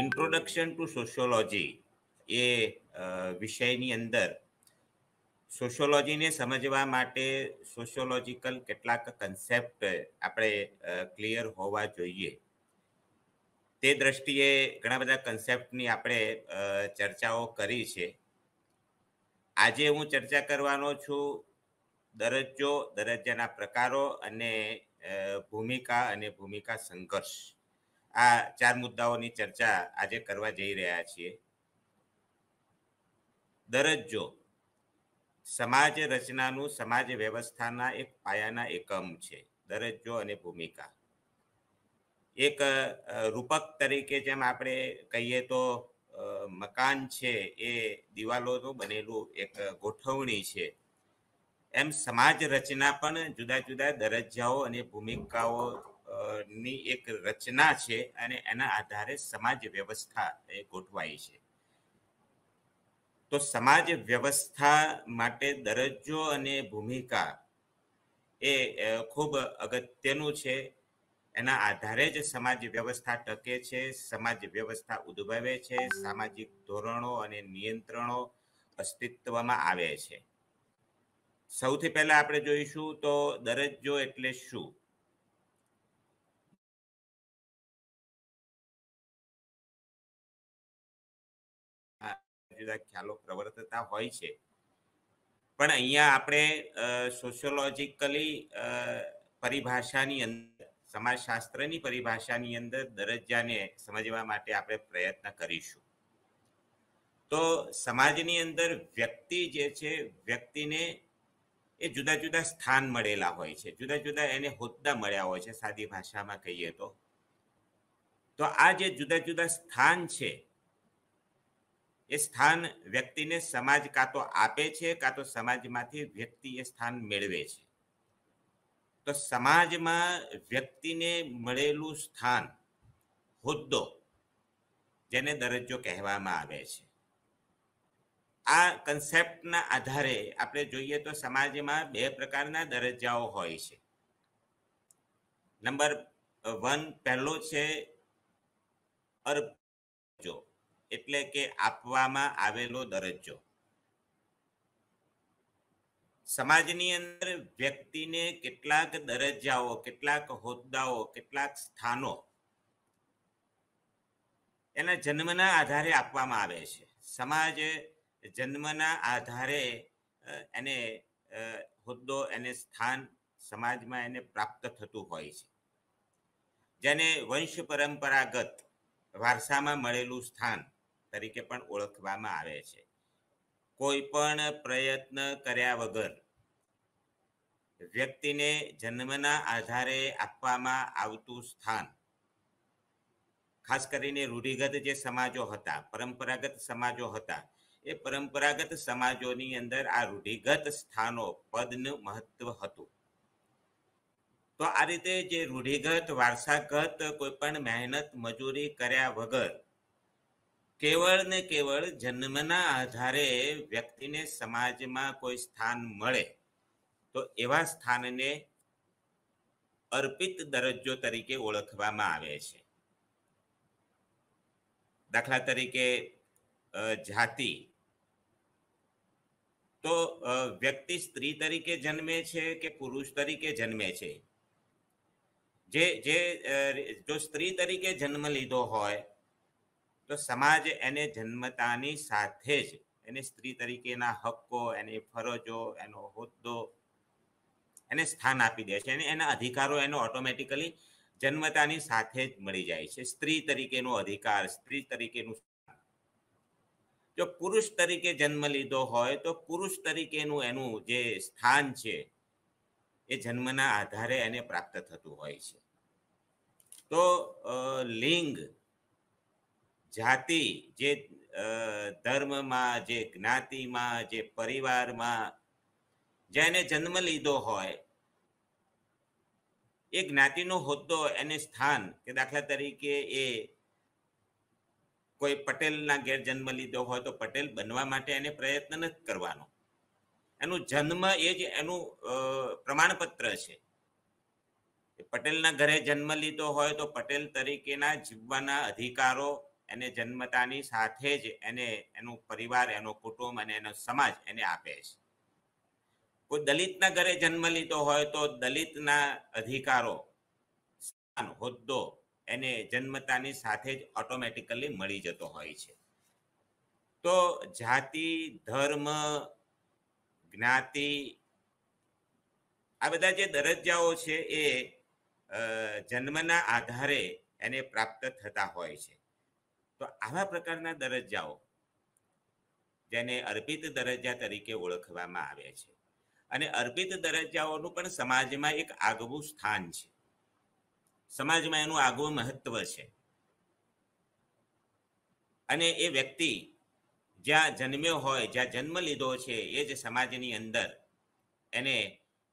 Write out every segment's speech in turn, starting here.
introduction to sociology એ વિષયની અંદર સોશિયોલોજીને સમજવા માટે સોશિયોલોજીકલ કેટલાક કન્સેપ્ટ આપણે ક્લિયર હોવા જોઈએ તે દ્રષ્ટિએ ઘણા બધા કન્સેપ્ટની આપણે ચર્ચાઓ કરી છે આજે હું ચર્ચા કરવાનો છું દરજ્જો દરજ્જાના પ્રકારો અને ભૂમિકા અને ભૂમિકા સંઘર્ષ આ ચાર મુદ્દાઓની ચર્ચા આજે કરવા જઈ રહ્યા છીએ દરજ્જો સમાજ રચનાનું સમાજ વ્યવસ્થાના એક પાયાના એકમ છે દરજ્જો અને ભૂમિકા એક રૂપક તરીકે જેમ આપણે કહીએ તો મકાન છે એ દિવાલોનું બનેલું એક ગોઠવણી છે એમ સમાજ રચના પણ જુદા જુદા દરજ્જાઓ અને ભૂમિકાઓ ની એક રચના છે અને એના આધારે સમાજ વ્યવસ્થા એ ગોઠવાઈ છે તો સમાજ વ્યવસ્થા માટે દરજ્જો અને ભૂમિકા એ ખૂબ અગત્યનું છે એના આધારે જ સમાજ વ્યવસ્થા ટકે છે સમાજ વ્યવસ્થા ઉદ્ભવે છે સામાજિક ધોરણો અને નિયંત્રણો અસ્તિત્વમાં આવે છે સૌથી પહેલા આપણે જોઈશું તો દરજ્જો એટલે શું જુદા ખ્યાલો પ્રવર્તતા હોય છે પણ અહીંયા આપણે સોશિયોલોજિકલી પરિભાષાની અંદર સમાજશાસ્ત્રની પરિભાષાની અંદર દરજ્જાને સમજવા માટે આપણે પ્રયત્ન કરીશું તો સમાજની અંદર વ્યક્તિ જે છે વ્યક્તિને એ જુદા જુદા સ્થાન મળેલા હોય છે જુદા જુદા એને હોદ્દા મળ્યા હોય છે સાદી ભાષામાં કહીએ તો તો આ જે જુદા જુદા સ્થાન છે એ સ્થાન વ્યક્તિને સમાજ કાં તો આપે છે કાં તો સમાજમાંથી વ્યક્તિ એ સ્થાન મેળવે છે તો સમાજમાં વ્યક્તિને મળેલું સ્થાન હોદ્દો જેને દરજ્જો કહેવામાં આવે છે આ કન્સેપ્ટના આધારે આપણે જોઈએ તો સમાજમાં બે પ્રકારના દરજ્જાઓ હોય છે નંબર વન પહેલો છે અરજો એટલે કે આપવામાં આવેલો દરજ્જો સમાજની અંદર વ્યક્તિને કેટલાક દરજ્જાઓ કેટલાક હોદ્દાઓ કેટલાક સ્થાનો એના જન્મના આધારે આપવામાં આવે છે સમાજ જન્મના આધારે એને હોદ્દો એને સ્થાન સમાજમાં એને પ્રાપ્ત થતું હોય છે જેને વંશ પરંપરાગત વારસામાં મળેલું સ્થાન તરીકે પણ ઓળખવામાં આવે છે કોઈ પણ પ્રયત્ન કર્યા વગર વ્યક્તિને જન્મના આધારે આપવામાં આવતું સ્થાન ખાસ કરીને રૂઢિગત જે સમાજો હતા પરંપરાગત સમાજો હતા એ પરંપરાગત સમાજોની અંદર આ રૂઢિગત સ્થાનો પદનું મહત્વ હતું તો આ રીતે જે રૂઢિગત વારસાગત કોઈ પણ મહેનત મજૂરી કર્યા વગર કેવળ ને કેવળ જન્મના આધારે વ્યક્તિને સમાજમાં કોઈ સ્થાન મળે તો એવા સ્થાનને અર્પિત દરજ્જો તરીકે ઓળખવામાં આવે છે દાખલા તરીકે જાતિ તો વ્યક્તિ સ્ત્રી તરીકે જન્મે છે કે પુરુષ તરીકે જન્મે છે જે જે જો સ્ત્રી તરીકે જન્મ લીધો હોય તો સમાજ એને જન્મતાની સાથે જ એને સ્ત્રી તરીકેના હક્કો એની ફરજો એનો હોદ્દો એને સ્થાન આપી દે છે અને એના અધિકારો એનો ઓટોમેટિકલી જન્મતાની સાથે જ મળી જાય છે સ્ત્રી તરીકેનો અધિકાર સ્ત્રી તરીકેનું જો પુરુષ તરીકે જન્મ લીધો હોય તો પુરુષ તરીકેનું એનું જે સ્થાન છે એ જન્મના આધારે એને પ્રાપ્ત થતું હોય છે તો લિંગ જાતિ જે ધર્મમાં જે જ્ઞાતિમાં જે પરિવારમાં જેને જન્મ લીધો હોય એ જ્ઞાતિનો હોદ્દો એને સ્થાન કે દાખલા તરીકે એ કોઈ પટેલના ઘેર જન્મ લીધો હોય તો પટેલ બનવા માટે એને પ્રયત્ન નથી કરવાનો એનું જન્મ એ જ એનું પ્રમાણપત્ર છે પટેલના ઘરે જન્મ લીધો હોય તો પટેલ તરીકેના જીવવાના અધિકારો એને જન્મતાની સાથે જ એને એનું પરિવાર એનો કુટુંબ અને એનો સમાજ એને આપે છે કોઈ દલિતના ઘરે જન્મ લીધો હોય તો દલિતના અધિકારો હોદ્દો એને જન્મતાની સાથે જ ઓટોમેટિકલી મળી જતો હોય છે તો જાતિ ધર્મ જ્ઞાતિ આ બધા જે દરજ્જાઓ છે એ જન્મના આધારે એને પ્રાપ્ત થતા હોય છે તો આવા પ્રકારના દરજ્જાઓ જેને અર્પિત દરજ્જા તરીકે ઓળખવામાં આવે છે અને અર્પિત દરજ્જાઓનું પણ સમાજમાં એક આગવું સ્થાન છે સમાજમાં એનું આગવું મહત્વ છે અને એ વ્યક્તિ જ્યાં જન્મ્યો હોય જ્યાં જન્મ લીધો છે એ જ સમાજની અંદર એને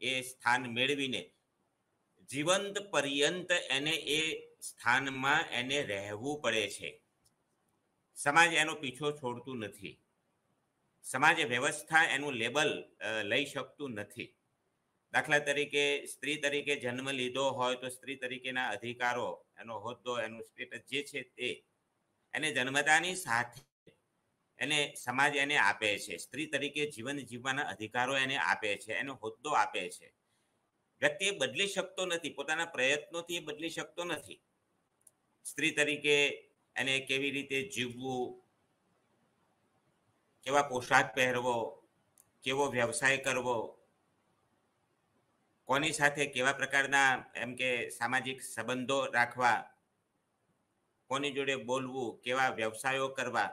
એ સ્થાન મેળવીને જીવંત પર્યંત એને એ સ્થાનમાં એને રહેવું પડે છે સમાજ એનો પીછો છોડતું નથી સમાજ વ્યવસ્થા એનું લેબલ લઈ શકતું નથી દાખલા તરીકે સ્ત્રી તરીકે જન્મ લીધો હોય તો સ્ત્રી તરીકેના અધિકારો એનો હોદ્દો એનું સ્ટેટસ જે છે તે એને જન્મતાની સાથે એને સમાજ એને આપે છે સ્ત્રી તરીકે જીવન જીવવાના અધિકારો એને આપે છે એનો હોદ્દો આપે છે વ્યક્તિ એ બદલી શકતો નથી પોતાના પ્રયત્નોથી એ બદલી શકતો નથી સ્ત્રી તરીકે એને કેવી રીતે જીવવું કેવા પોશાક પહેરવો કેવો વ્યવસાય કરવો કોની સાથે કેવા પ્રકારના એમ કે સામાજિક સંબંધો રાખવા કોની જોડે બોલવું કેવા વ્યવસાયો કરવા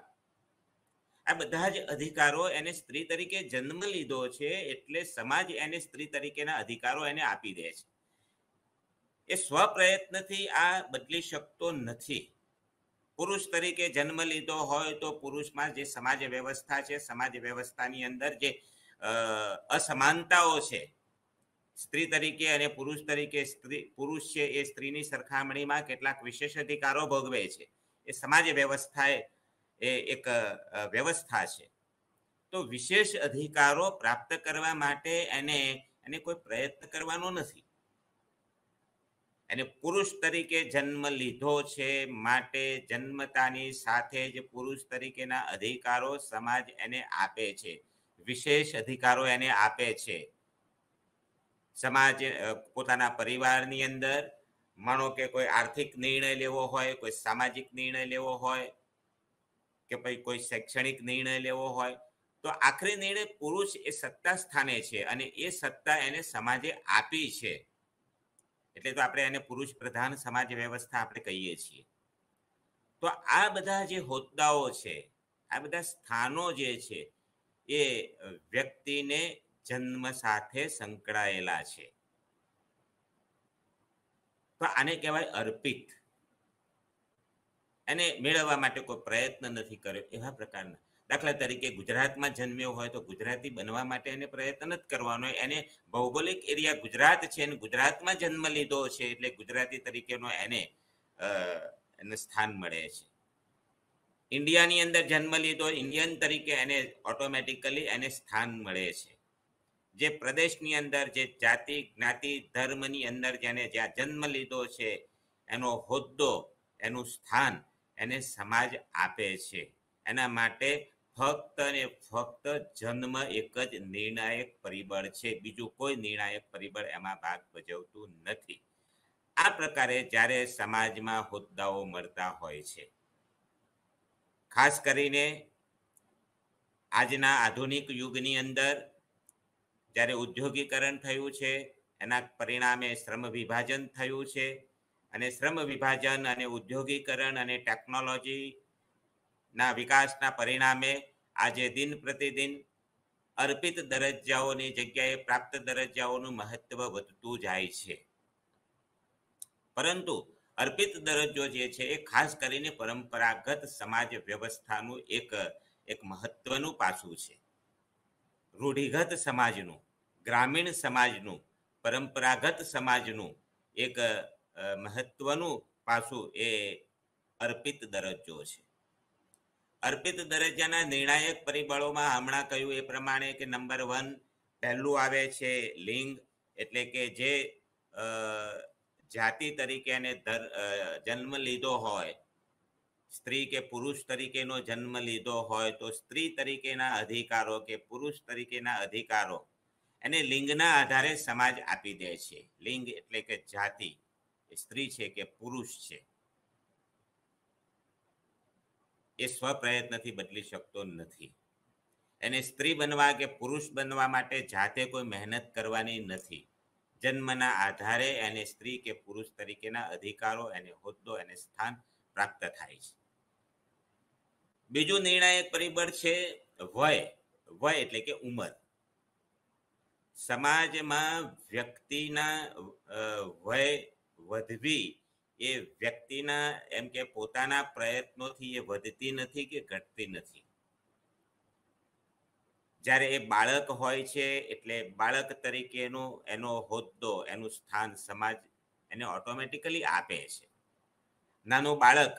આ બધા જ અધિકારો એને સ્ત્રી તરીકે જન્મ લીધો છે એટલે સમાજ એને સ્ત્રી તરીકેના અધિકારો એને આપી દે છે એ સ્વપ્રયત્નથી આ બદલી શકતો નથી પુરુષ તરીકે જન્મ લીધો હોય તો પુરુષમાં જે સમાજ વ્યવસ્થા છે સમાજ વ્યવસ્થાની અંદર જે અસમાનતાઓ છે સ્ત્રી તરીકે અને પુરુષ તરીકે સ્ત્રી પુરુષ છે એ સ્ત્રીની સરખામણીમાં કેટલાક વિશેષ અધિકારો ભોગવે છે એ સમાજ વ્યવસ્થા એ એક વ્યવસ્થા છે તો વિશેષ અધિકારો પ્રાપ્ત કરવા માટે એને એને કોઈ પ્રયત્ન કરવાનો નથી એને પુરુષ તરીકે જન્મ લીધો છે માટે જન્મતાની સાથે જ પુરુષ તરીકેના અધિકારો સમાજ એને આપે છે વિશેષ અધિકારો એને આપે છે સમાજ પોતાના પરિવારની અંદર માનો કે કોઈ આર્થિક નિર્ણય લેવો હોય કોઈ સામાજિક નિર્ણય લેવો હોય કે ભાઈ કોઈ શૈક્ષણિક નિર્ણય લેવો હોય તો આખરે નિર્ણય પુરુષ એ સત્તા સ્થાને છે અને એ સત્તા એને સમાજે આપી છે એટલે તો આપણે એને પુરુષ પ્રધાન સમાજ વ્યવસ્થા આપણે કહીએ છીએ તો આ બધા જે હોદ્દાઓ છે આ બધા સ્થાનો જે છે એ વ્યક્તિને જન્મ સાથે સંકળાયેલા છે તો આને કહેવાય અર્પિત એને મેળવવા માટે કોઈ પ્રયત્ન નથી કર્યો એવા પ્રકારના દાખલા તરીકે ગુજરાતમાં જન્મ્યો હોય તો ગુજરાતી બનવા માટે એને પ્રયત્ન જ કરવાનો એને ભૌગોલિક એરિયા ગુજરાત છે અને ગુજરાતમાં જન્મ લીધો છે એટલે ગુજરાતી તરીકેનો એને એને સ્થાન મળે છે ઇન્ડિયાની અંદર જન્મ લીધો ઇન્ડિયન તરીકે એને ઓટોમેટિકલી એને સ્થાન મળે છે જે પ્રદેશની અંદર જે જાતિ જ્ઞાતિ ધર્મની અંદર જેને જ્યાં જન્મ લીધો છે એનો હોદ્દો એનું સ્થાન એને સમાજ આપે છે એના માટે ફક્ત ને ફક્ત જન્મ એક જ નિર્ણાયક પરિબળ છે બીજું કોઈ નિર્ણાયક પરિબળ એમાં ભાગ ભજવતું નથી આ પ્રકારે જ્યારે સમાજમાં હોદ્દાઓ મળતા હોય છે ખાસ કરીને આજના આધુનિક યુગની અંદર જ્યારે ઉદ્યોગીકરણ થયું છે એના પરિણામે શ્રમ વિભાજન થયું છે અને શ્રમ વિભાજન અને ઉદ્યોગીકરણ અને ટેકનોલોજીના વિકાસના પરિણામે આજે દિન પ્રતિદિન અર્પિત દરજ્જાઓની જગ્યાએ પ્રાપ્ત દરજ્જાઓનું મહત્વ વધતું જાય છે પરંતુ અર્પિત દરજ્જો જે છે એ ખાસ કરીને પરંપરાગત સમાજ વ્યવસ્થાનું એક એક મહત્વનું પાસું છે રૂઢિગત સમાજનું ગ્રામીણ સમાજનું પરંપરાગત સમાજનું એક મહત્વનું પાસું એ અર્પિત દરજ્જો છે અર્પિત દરજ્જાના નિર્ણાયક પરિબળોમાં હમણાં કહ્યું એ પ્રમાણે કે નંબર વન પહેલું આવે છે લિંગ એટલે કે જે જાતિ તરીકે અને જન્મ લીધો હોય સ્ત્રી કે પુરુષ તરીકેનો જન્મ લીધો હોય તો સ્ત્રી તરીકેના અધિકારો કે પુરુષ તરીકેના અધિકારો એને લિંગના આધારે સમાજ આપી દે છે લિંગ એટલે કે જાતિ સ્ત્રી છે કે પુરુષ છે એ સ્વપ્રયત્નથી બદલી શકતો નથી એને સ્ત્રી બનવા કે પુરુષ બનવા માટે જાતે કોઈ મહેનત કરવાની નથી જન્મના આધારે એને સ્ત્રી કે પુરુષ તરીકેના અધિકારો એને હોદ્દો એને સ્થાન પ્રાપ્ત થાય છે બીજું નિર્ણાયક પરિબળ છે વય વય એટલે કે ઉંમર સમાજમાં વ્યક્તિના વય વધવી એ વ્યક્તિના એમ કે પોતાના પ્રયત્નોથી એ વધતી નથી કે ઘટતી નથી જ્યારે એ બાળક હોય છે એટલે બાળક તરીકેનો એનો હોદ્દો એનું સ્થાન સમાજ એને ઓટોમેટિકલી આપે છે નાનું બાળક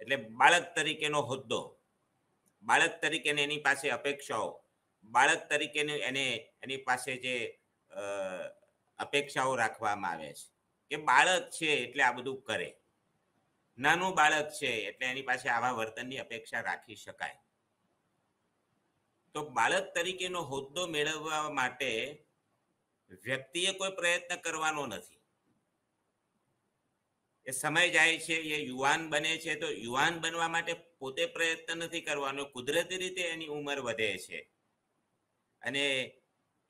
એટલે બાળક તરીકેનો હોદ્દો બાળક તરીકે એની પાસે અપેક્ષાઓ બાળક તરીકે એને એની પાસે જે અપેક્ષાઓ રાખવામાં આવે છે કે બાળક છે એટલે આ બધું કરે નાનું બાળક છે એટલે એની પાસે આવા વર્તનની અપેક્ષા રાખી શકાય તો બાળક તરીકેનો હોદ્દો મેળવવા માટે વ્યક્તિએ કોઈ પ્રયત્ન કરવાનો નથી એ સમય જાય છે એ યુવાન બને છે તો યુવાન બનવા માટે પોતે પ્રયત્ન નથી કરવાનો કુદરતી રીતે એની ઉંમર વધે છે અને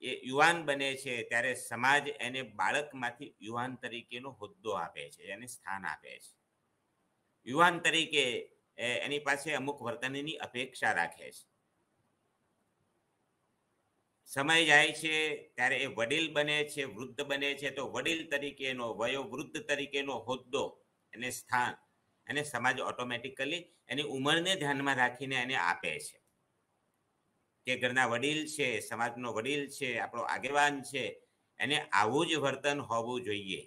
એ યુવાન બને છે ત્યારે સમાજ એને બાળકમાંથી યુવાન તરીકેનો હોદ્દો આપે છે એને સ્થાન આપે છે યુવાન તરીકે એની પાસે અમુક વર્તનની અપેક્ષા રાખે છે સમય જાય છે ત્યારે એ વડીલ બને છે વૃદ્ધ બને છે તો વડીલ તરીકેનો વયો વૃદ્ધ તરીકેનો હોદ્દો અને સ્થાન અને સમાજ ઓટોમેટિકલી એની ઉંમરને ધ્યાનમાં રાખીને એને આપે છે કે ઘરના વડીલ છે સમાજનો વડીલ છે આપણો આગેવાન છે એને આવું જ વર્તન હોવું જોઈએ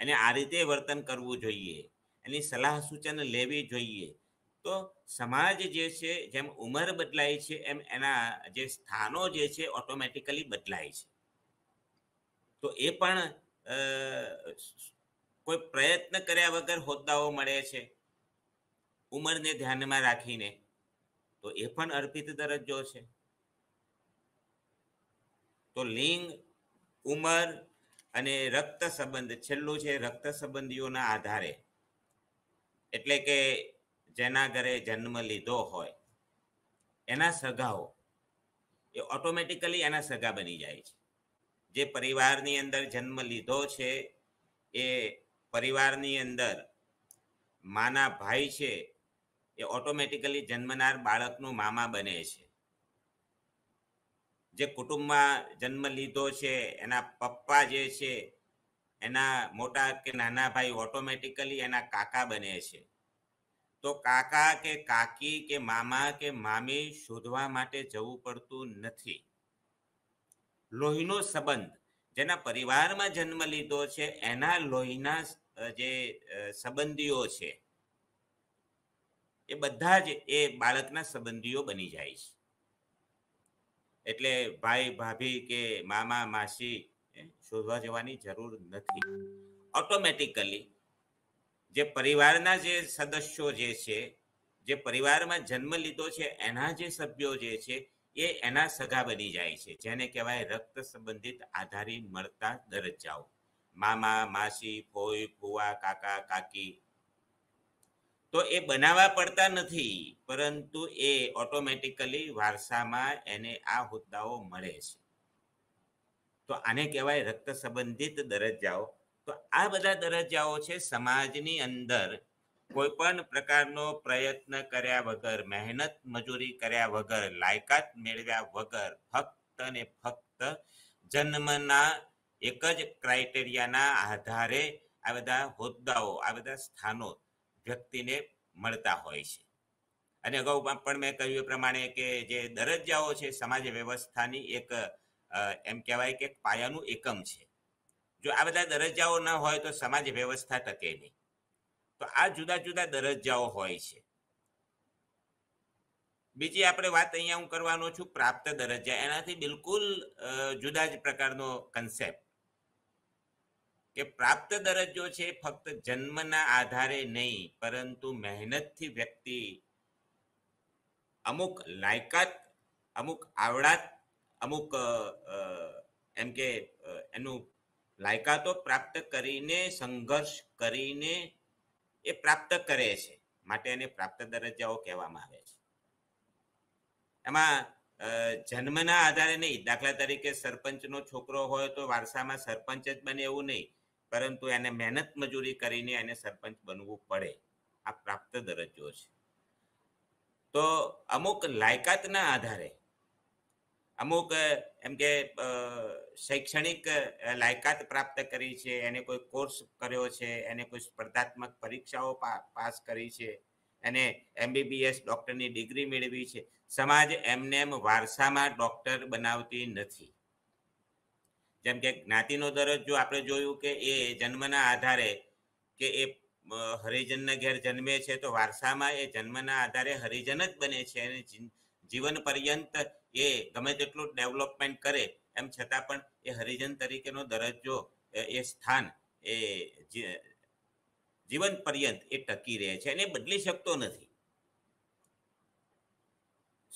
એને આ રીતે વર્તન કરવું જોઈએ એની સલાહ સૂચન લેવી જોઈએ તો સમાજ જે છે જેમ ઉંમર બદલાય છે એમ એના જે સ્થાનો જે છે ઓટોમેટિકલી બદલાય છે તો એ પણ કોઈ પ્રયત્ન કર્યા વગર હોદ્દાઓ મળે છે ઉંમરને ધ્યાનમાં રાખીને તો એ પણ અર્પિત દરજ્જો છે તો લિંગ ઉંમર અને રક્ત સંબંધ છેલ્લું છે રક્ત સંબંધીઓના આધારે એટલે કે જેના ઘરે જન્મ લીધો હોય એના સગાઓ એ ઓટોમેટિકલી એના સગા બની જાય છે જે પરિવારની અંદર જન્મ લીધો છે એ પરિવારની અંદર માના ભાઈ છે એ ઓટોમેટિકલી જન્મનાર બાળકનું મામા બને છે જે કુટુંબમાં જન્મ લીધો છે એના પપ્પા જે છે એના મોટા કે નાના ભાઈ ઓટોમેટિકલી એના કાકા બને છે તો કાકા કે કાકી કે મામા કે મામી શોધવા માટે જવું પડતું નથી લોહીનો સંબંધ જેના પરિવારમાં જન્મ લીધો છે એના લોહીના જે સંબંધીઓ છે એ બધા જ એ બાળકના સંબંધીઓ બની જાય છે એટલે ભાઈ ભાભી કે મામા માસી શોધવા જવાની જરૂર નથી ઓટોમેટિકલી જે પરિવારના જે સદસ્યો જે છે જે પરિવારમાં જન્મ લીધો છે એના જે સભ્યો જે છે એ એના સગા બની જાય છે જેને કહેવાય રક્ત સંબંધિત આધારી મળતા દરજ્જાઓ મામા માસી ફોઈ ફુવા કાકા કાકી તો એ બનાવવા પડતા નથી પરંતુ એ ઓટોમેટિકલી વારસામાં એને આ હોદ્દાઓ મળે છે તો આને કહેવાય રક્ત સંબંધિત દરજ્જાઓ તો આ બધા દરજ્જાઓ છે સમાજની અંદર કોઈ પણ પ્રકારનો પ્રયત્ન કર્યા વગર મહેનત મજૂરી કર્યા વગર લાયકાત મેળવ્યા વગર ફક્ત ને ફક્ત જન્મના એક જ ક્રાઇટેરિયાના આધારે આ બધા હોદ્દાઓ આ બધા સ્થાનો વ્યક્તિને મળતા હોય છે અને અગાઉ પણ મેં કહ્યું એ પ્રમાણે કે જે દરજ્જાઓ છે સમાજ વ્યવસ્થાની એક એમ કહેવાય કે પાયાનું એકમ છે જો આ બધા દરજ્જાઓ ન હોય તો સમાજ વ્યવસ્થા ટકે નહીં તો આ જુદા જુદા દરજ્જાઓ હોય છે બીજી આપણે વાત અહીંયા હું કરવાનો છું પ્રાપ્ત દરજ્જા એનાથી બિલકુલ જુદા જ પ્રકારનો કન્સેપ્ટ કે પ્રાપ્ત દરજ્જો છે ફક્ત જન્મના આધારે નહીં પરંતુ મહેનતથી વ્યક્તિ અમુક લાયકાત અમુક આવડાત અમુક એમ કે એનું લાયકાતો પ્રાપ્ત કરીને સંઘર્ષ કરીને એ પ્રાપ્ત કરે છે માટે એને પ્રાપ્ત દરજ્જાઓ કહેવામાં આવે છે એમાં જન્મના આધારે નહીં દાખલા તરીકે સરપંચનો છોકરો હોય તો વારસામાં સરપંચ જ બને એવું નહીં પરંતુ એને મહેનત મજૂરી કરીને એને સરપંચ બનવું પડે આ પ્રાપ્ત દરજ્જો છે તો અમુક લાયકાતના આધારે અમુક એમ કે શૈક્ષણિક લાયકાત પ્રાપ્ત કરી છે એને કોઈ કોર્સ કર્યો છે એને કોઈ સ્પર્ધાત્મક પરીક્ષાઓ પાસ કરી છે એને એમબીબીએસ ડૉક્ટરની ડિગ્રી મેળવી છે સમાજ એમને એમ વારસામાં ડૉક્ટર બનાવતી નથી જેમ કે જ્ઞાતિનો દરજ્જો આપણે જોયું કે એ જન્મના આધારે કે એ હરિજનના ઘેર જન્મે છે તો વારસામાં એ જન્મના આધારે હરિજન જ બને છે અને જીવન પર્યંત એ ગમે તેટલું ડેવલપમેન્ટ કરે એમ છતાં પણ એ હરિજન તરીકેનો દરજ્જો એ સ્થાન એ જીવન પર્યંત એ ટકી રહે છે અને બદલી શકતો નથી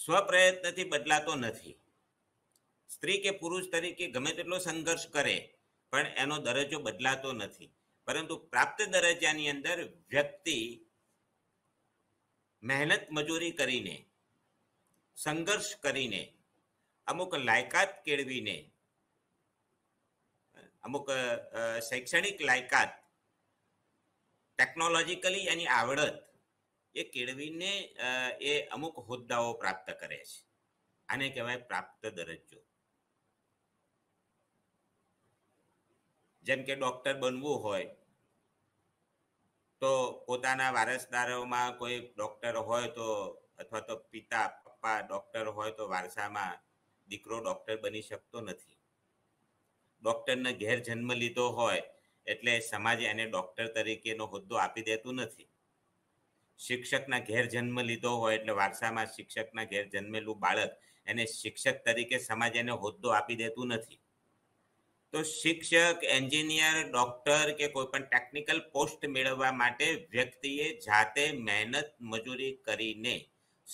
સ્વપ્રયત્નથી બદલાતો નથી સ્ત્રી કે પુરુષ તરીકે ગમે તેટલો સંઘર્ષ કરે પણ એનો દરજ્જો બદલાતો નથી પરંતુ પ્રાપ્ત દરજ્જાની અંદર વ્યક્તિ મહેનત મજૂરી કરીને સંઘર્ષ કરીને અમુક લાયકાત કેળવીને અમુક શૈક્ષણિક લાયકાત ટેકનોલોજીકલી એની આવડત એ કેળવીને એ અમુક હોદ્દાઓ પ્રાપ્ત કરે છે આને કહેવાય પ્રાપ્ત દરજ્જો જેમ કે ડોક્ટર બનવું હોય તો પોતાના વારસદારોમાં કોઈ ડોક્ટર હોય તો અથવા તો પિતા પપ્પા ડોક્ટર હોય તો વારસામાં દીકરો ડોક્ટર બની શકતો નથી ડોક્ટરને ઘેર જન્મ લીધો હોય એટલે સમાજ એને ડોક્ટર તરીકેનો હોદ્દો આપી દેતું નથી શિક્ષકના ઘેર જન્મ લીધો હોય એટલે વારસામાં શિક્ષકના ઘેર જન્મેલું બાળક એને શિક્ષક તરીકે સમાજ એને હોદ્દો આપી દેતું નથી તો શિક્ષક એન્જિનિયર ડોક્ટર કે કોઈ પણ ટેકનિકલ પોસ્ટ મેળવવા માટે વ્યક્તિએ જાતે મહેનત મજૂરી કરીને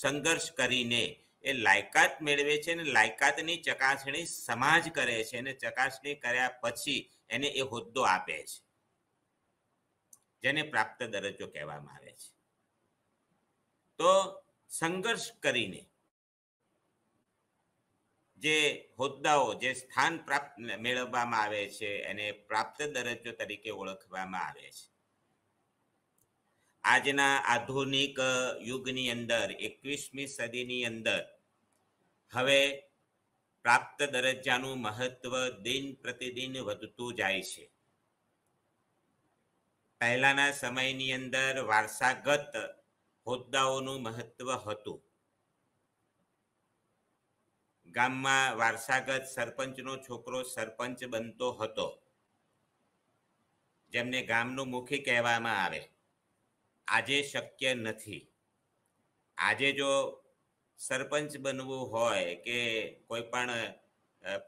સંઘર્ષ કરીને એ લાયકાત મેળવે છે અને લાયકાતની ચકાસણી સમાજ કરે છે અને ચકાસણી કર્યા પછી એને એ હોદ્દો આપે છે જેને પ્રાપ્ત દરજ્જો કહેવામાં આવે છે તો સંઘર્ષ કરીને જે હોદ્દાઓ જે સ્થાન પ્રાપ્ત મેળવવામાં આવે છે એને પ્રાપ્ત દરજ્જો તરીકે ઓળખવામાં આવે છે આજના આધુનિક યુગની અંદર એકવીસમી સદીની અંદર હવે પ્રાપ્ત દરજ્જાનું મહત્વ દિન પ્રતિદિન વધતું જાય છે પહેલાના સમયની અંદર વારસાગત હોદ્દાઓનું મહત્વ હતું ગામમાં વારસાગત સરપંચનો છોકરો સરપંચ બનતો હતો જેમને ગામનું મુખી કહેવામાં આવે આજે શક્ય નથી આજે જો સરપંચ બનવું હોય કે કોઈ પણ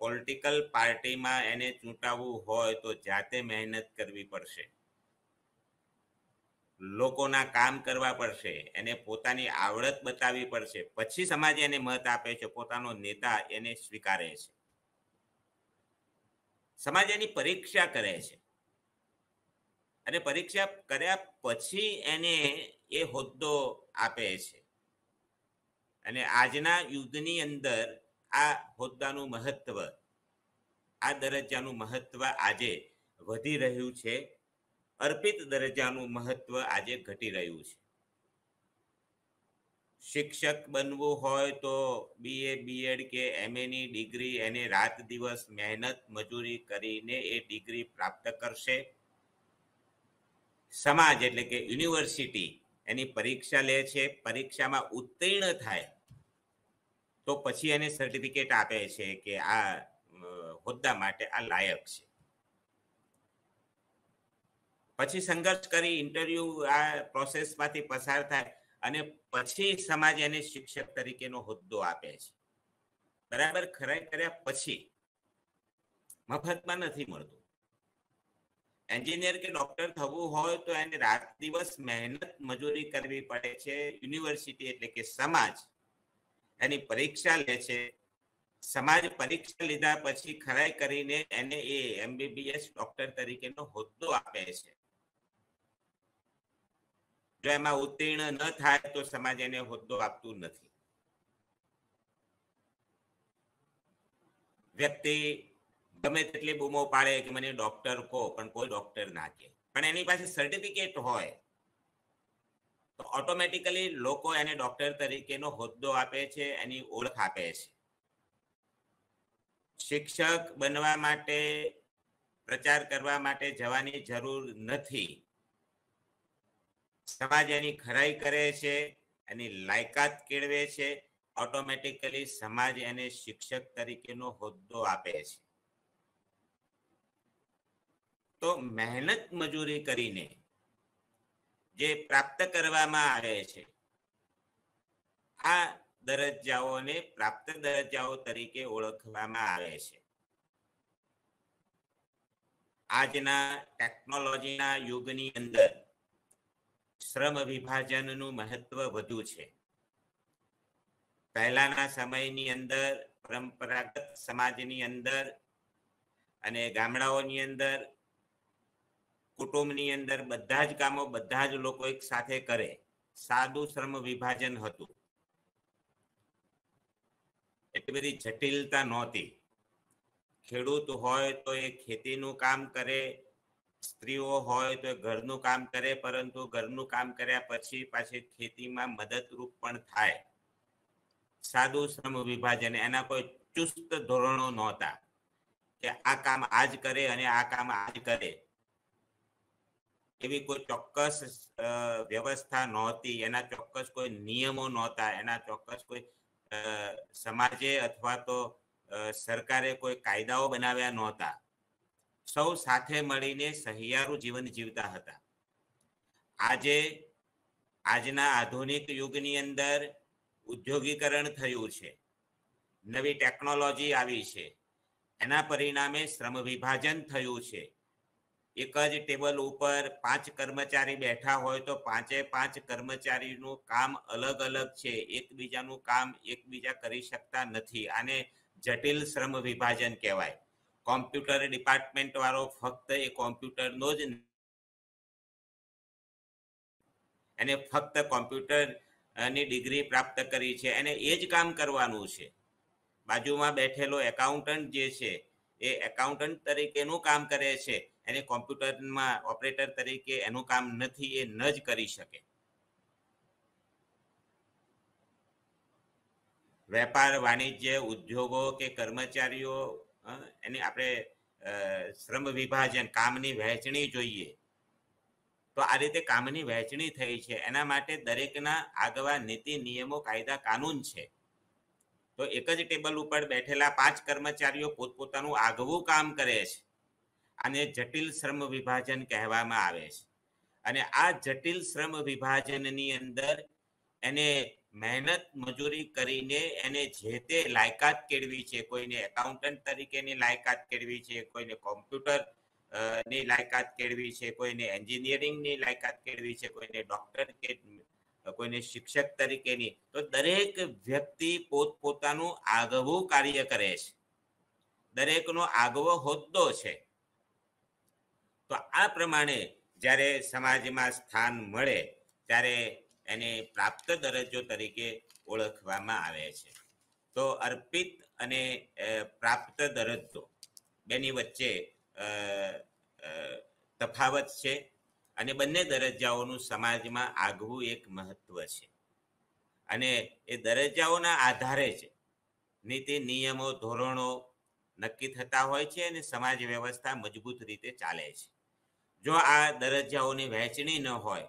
પોલિટિકલ પાર્ટીમાં એને ચૂંટાવવું હોય તો જાતે મહેનત કરવી પડશે લોકોના કામ કરવા પડશે એને પોતાની આવડત બતાવવી પડશે પછી સમાજ એને મત આપે છે પોતાનો નેતા એને સ્વીકારે છે સમાજ એની પરીક્ષા કરે છે અને પરીક્ષા કર્યા પછી એને એ હોદ્દો આપે છે અને આજના યુદ્ધની અંદર આ હોદ્દાનું મહત્વ આ દરજ્જાનું મહત્વ આજે વધી રહ્યું છે અર્પિત દરજ્જાનું મહત્વ આજે ઘટી રહ્યું છે શિક્ષક બનવું હોય તો બીએ બીએડ કે એમએ ની ડિગ્રી એને રાત દિવસ મહેનત મજૂરી કરીને એ ડિગ્રી પ્રાપ્ત કરશે સમાજ એટલે કે યુનિવર્સિટી એની પરીક્ષા લે છે પરીક્ષામાં ઉત્તીર્ણ થાય તો પછી એને સર્ટિફિકેટ આપે છે કે આ હોદ્દા માટે આ લાયક છે પછી સંઘર્ષ કરી ઇન્ટરવ્યુ આ પ્રોસેસમાંથી પસાર થાય અને પછી સમાજ એને શિક્ષક તરીકેનો હોદ્દો આપે છે બરાબર ખરાઈ કર્યા પછી મફતમાં નથી મળતું એન્જિનિયર કે ડોક્ટર થવું હોય તો એને રાત દિવસ મહેનત મજૂરી કરવી પડે છે યુનિવર્સિટી એટલે કે સમાજ એની પરીક્ષા લે છે સમાજ પરીક્ષા લીધા પછી ખરાઈ કરીને એને એ એમબીબીએસ ડોક્ટર તરીકેનો હોદ્દો આપે છે જો એમાં ઉત્તીર્ણ ન થાય તો સમાજ એને હોદ્દો આપતું નથી વ્યક્તિ ગમે તેટલી બૂમો પાડે કે મને ડોક્ટર કહો પણ કોઈ ડોક્ટર ના કહે પણ એની પાસે સર્ટિફિકેટ હોય તો ઓટોમેટિકલી લોકો એને ડોક્ટર તરીકેનો હોદ્દો આપે છે એની ઓળખ આપે છે શિક્ષક બનવા માટે પ્રચાર કરવા માટે જવાની જરૂર નથી સમાજ એની ખરાઈ કરે છે એની લાયકાત કેળવે છે ઓટોમેટિકલી સમાજ એને શિક્ષક તરીકેનો હોદ્દો આપે છે તો મહેનત મજૂરી કરીને જે પ્રાપ્ત કરવામાં આવે છે આ દરજ્જાઓને પ્રાપ્ત દરજ્જાઓ તરીકે ઓળખવામાં આવે છે આજના ટેકનોલોજીના યુગની અંદર શ્રમ વિભાજનનું મહત્વ વધુ છે પહેલાના સમયની અંદર પરંપરાગત સમાજની અંદર અને ગામડાઓની અંદર કુટુંબની અંદર બધા જ કામો બધા જ લોકો એક સાથે કરે સાદું શ્રમ વિભાજન હતું એટલી બધી જટિલતા નહોતી ખેડૂત હોય તો એ ખેતીનું કામ કરે સ્ત્રીઓ હોય તો ઘરનું કામ કરે પરંતુ ઘરનું કામ કર્યા પછી પાછી ખેતીમાં મદદરૂપ પણ થાય સાદું શ્રમ વિભાજન એના કોઈ ચુસ્ત ધોરણો નહોતા કે આ કામ આજ કરે અને આ કામ આજ કરે એવી કોઈ ચોક્કસ વ્યવસ્થા નહોતી એના ચોક્કસ કોઈ નિયમો નહોતા એના ચોક્કસ કોઈ સમાજે અથવા તો સરકારે કોઈ કાયદાઓ બનાવ્યા નહોતા સૌ સાથે મળીને સહિયારું જીવન જીવતા હતા આજે આજના આધુનિક યુગની અંદર ઉદ્યોગીકરણ થયું છે નવી ટેકનોલોજી આવી છે એના પરિણામે શ્રમ વિભાજન થયું છે એક જ ટેબલ ઉપર પાંચ કર્મચારી બેઠા હોય તો પાંચે પાંચ કર્મચારીનું કામ અલગ અલગ છે એકબીજાનું કામ એકબીજા કરી શકતા નથી આને જટિલ શ્રમ વિભાજન કહેવાય કોમ્પ્યુટર ડિપાર્ટમેન્ટ વાળો ફક્ત એ કોમ્પ્યુટરનો જ એને ફક્ત કોમ્પ્યુટર ની ડિગ્રી પ્રાપ્ત કરી છે એને એ જ કામ કરવાનું છે બાજુમાં બેઠેલો એકાઉન્ટન્ટ જે છે એ એકાઉન્ટન્ટ તરીકેનું કામ કરે છે એને કોમ્પ્યુટરમાં ઓપરેટર તરીકે એનું કામ નથી એ ન જ કરી શકે વેપાર વાણિજ્ય ઉદ્યોગો કે કર્મચારીઓ એને આપણે શ્રમ વિભાજન કામની વહેંચણી જોઈએ તો આ રીતે કામની વહેંચણી થઈ છે એના માટે દરેકના આગવા નીતિ નિયમો કાયદા કાનૂન છે તો એક જ ટેબલ ઉપર બેઠેલા પાંચ કર્મચારીઓ પોતપોતાનું આગવું કામ કરે છે આને જટિલ શ્રમ વિભાજન કહેવામાં આવે છે અને આ જટિલ શ્રમ વિભાજનની અંદર એને મહેનત મજૂરી કરીને એને જે તે લાયકાત કેળવી છે કોઈને એકાઉન્ટન્ટ તરીકેની લાયકાત કેળવી છે કોઈને કોમ્પ્યુટર ની લાયકાત કેળવી છે કોઈને એન્જિનિયરિંગની લાયકાત કેળવી છે કોઈને ડોક્ટર કે કોઈને શિક્ષક તરીકેની તો દરેક વ્યક્તિ પોતપોતાનું આગવું કાર્ય કરે છે દરેકનો આગવો હોદ્દો છે તો આ પ્રમાણે જ્યારે સમાજમાં સ્થાન મળે ત્યારે એને પ્રાપ્ત દરજ્જો તરીકે ઓળખવામાં આવે છે તો અર્પિત અને પ્રાપ્ત દરજ્જો બેની વચ્ચે તફાવત છે અને બંને દરજ્જાઓનું સમાજમાં આગવું એક મહત્વ છે અને એ દરજ્જાઓના આધારે જ નીતિ નિયમો ધોરણો નક્કી થતા હોય છે અને સમાજ વ્યવસ્થા મજબૂત રીતે ચાલે છે જો આ દરજ્જાઓની વહેંચણી ન હોય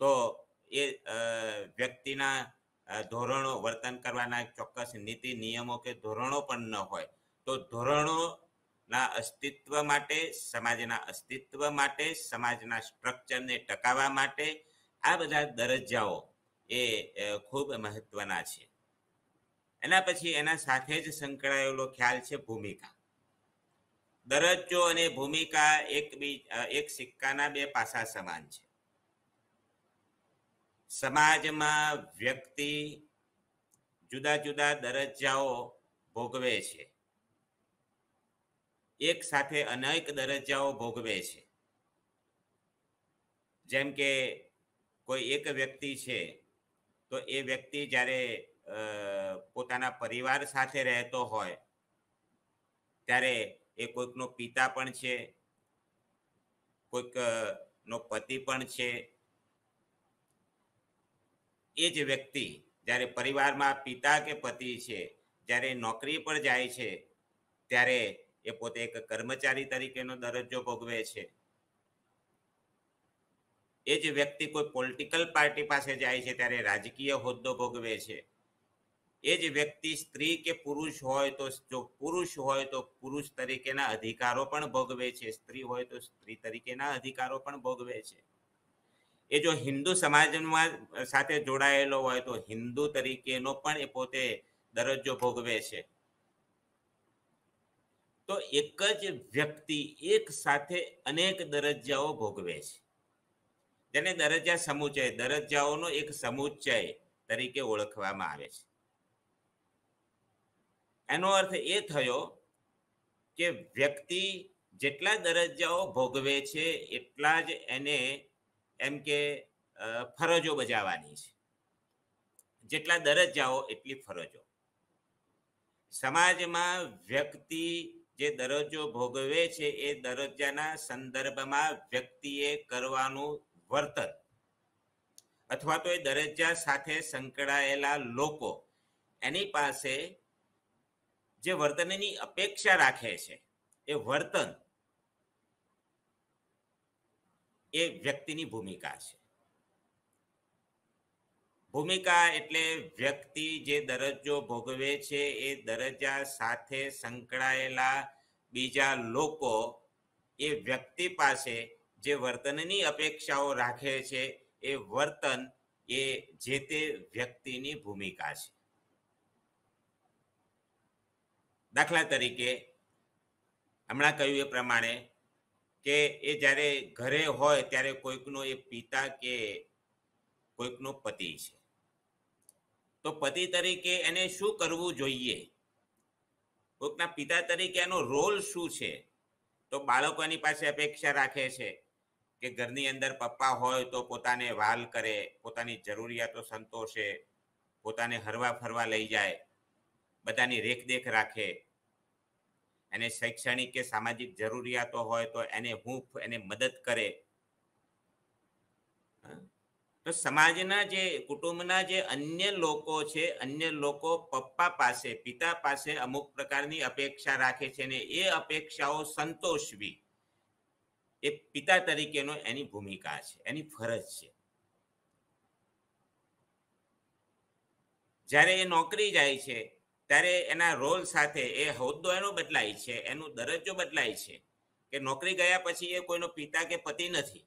તો એ વ્યક્તિના ધોરણો વર્તન કરવાના ચોક્કસ નીતિ નિયમો કે ધોરણો પણ ન હોય તો ધોરણોના અસ્તિત્વ માટે સમાજના અસ્તિત્વ માટે સમાજના સ્ટ્રક્ચરને ટકાવવા માટે આ બધા દરજ્જાઓ એ ખૂબ મહત્વના છે એના પછી એના સાથે જ સંકળાયેલો ખ્યાલ છે ભૂમિકા દરજ્જો અને ભૂમિકા એક એક સિક્કાના બે પાસા સમાન છે સમાજમાં વ્યક્તિ જુદા જુદા દરજ્જાઓ ભોગવે છે એક સાથે અનેક દરજ્જાઓ ભોગવે છે જેમ કે કોઈ એક વ્યક્તિ છે તો એ વ્યક્તિ જ્યારે પોતાના પરિવાર સાથે રહેતો હોય ત્યારે એ કોઈકનો પિતા પણ છે કોઈક નો પતિ પણ છે એ જ વ્યક્તિ જ્યારે પરિવારમાં પિતા કે પતિ છે જ્યારે નોકરી પર જાય છે ત્યારે એ પોતે એક કર્મચારી તરીકેનો દરજ્જો ભોગવે છે એ જ વ્યક્તિ કોઈ પોલિટિકલ પાર્ટી પાસે જાય છે ત્યારે રાજકીય હોદ્દો ભોગવે છે એ જ વ્યક્તિ સ્ત્રી કે પુરુષ હોય તો જો પુરુષ હોય તો પુરુષ તરીકેના અધિકારો પણ ભોગવે છે સ્ત્રી હોય તો સ્ત્રી તરીકેના અધિકારો પણ ભોગવે છે એ જો હિન્દુ સમાજમાં સાથે જોડાયેલો હોય તો હિન્દુ તરીકેનો પણ એ પોતે દરજ્જો ભોગવે છે તો એક જ વ્યક્તિ એક સાથે અનેક દરજ્જાઓ ભોગવે છે જેને દરજ્જા સમુચય દરજ્જાઓનો એક સમુચય તરીકે ઓળખવામાં આવે છે એનો અર્થ એ થયો કે વ્યક્તિ જેટલા દરજ્જાઓ ભોગવે છે એટલા જ એને એમ કે ફરજો બજાવવાની છે જેટલા દરજ્જાઓ એટલી ફરજો સમાજમાં વ્યક્તિ જે દરજ્જો ભોગવે છે એ દરજ્જાના સંદર્ભમાં વ્યક્તિએ કરવાનું વર્તન અથવા તો એ દરજ્જા સાથે સંકળાયેલા લોકો એની પાસે જે વર્તનની અપેક્ષા રાખે છે એ વર્તન એ વ્યક્તિની ભૂમિકા છે ભૂમિકા એટલે વ્યક્તિ જે દરજ્જો ભોગવે છે એ દરજ્જા સાથે સંકળાયેલા બીજા લોકો એ વ્યક્તિ પાસે જે વર્તનની અપેક્ષાઓ રાખે છે એ વર્તન એ જે તે વ્યક્તિની ભૂમિકા છે દાખલા તરીકે હમણાં કહ્યું એ પ્રમાણે કે એ જ્યારે ઘરે હોય ત્યારે કોઈકનો એ પિતા કે કોઈકનો પતિ છે તો પતિ તરીકે એને શું કરવું જોઈએ કોઈકના પિતા તરીકે એનો રોલ શું છે તો બાળકોની પાસે અપેક્ષા રાખે છે કે ઘરની અંદર પપ્પા હોય તો પોતાને વાલ કરે પોતાની જરૂરિયાતો સંતોષે પોતાને હરવા ફરવા લઈ જાય બધાની રેખદેખ રાખે એને શૈક્ષણિક કે સામાજિક જરૂરિયાતો હોય તો એને હૂંફ એને મદદ કરે તો સમાજના જે કુટુંબના જે અન્ય લોકો છે અન્ય લોકો પપ્પા પાસે પિતા પાસે અમુક પ્રકારની અપેક્ષા રાખે છે ને એ અપેક્ષાઓ સંતોષવી એ પિતા તરીકેનો એની ભૂમિકા છે એની ફરજ છે જ્યારે એ નોકરી જાય છે ત્યારે એના રોલ સાથે એ હોદ્દો એનો બદલાય છે એનો દરજ્જો બદલાય છે કે નોકરી ગયા પછી એ કોઈનો પિતા કે પતિ નથી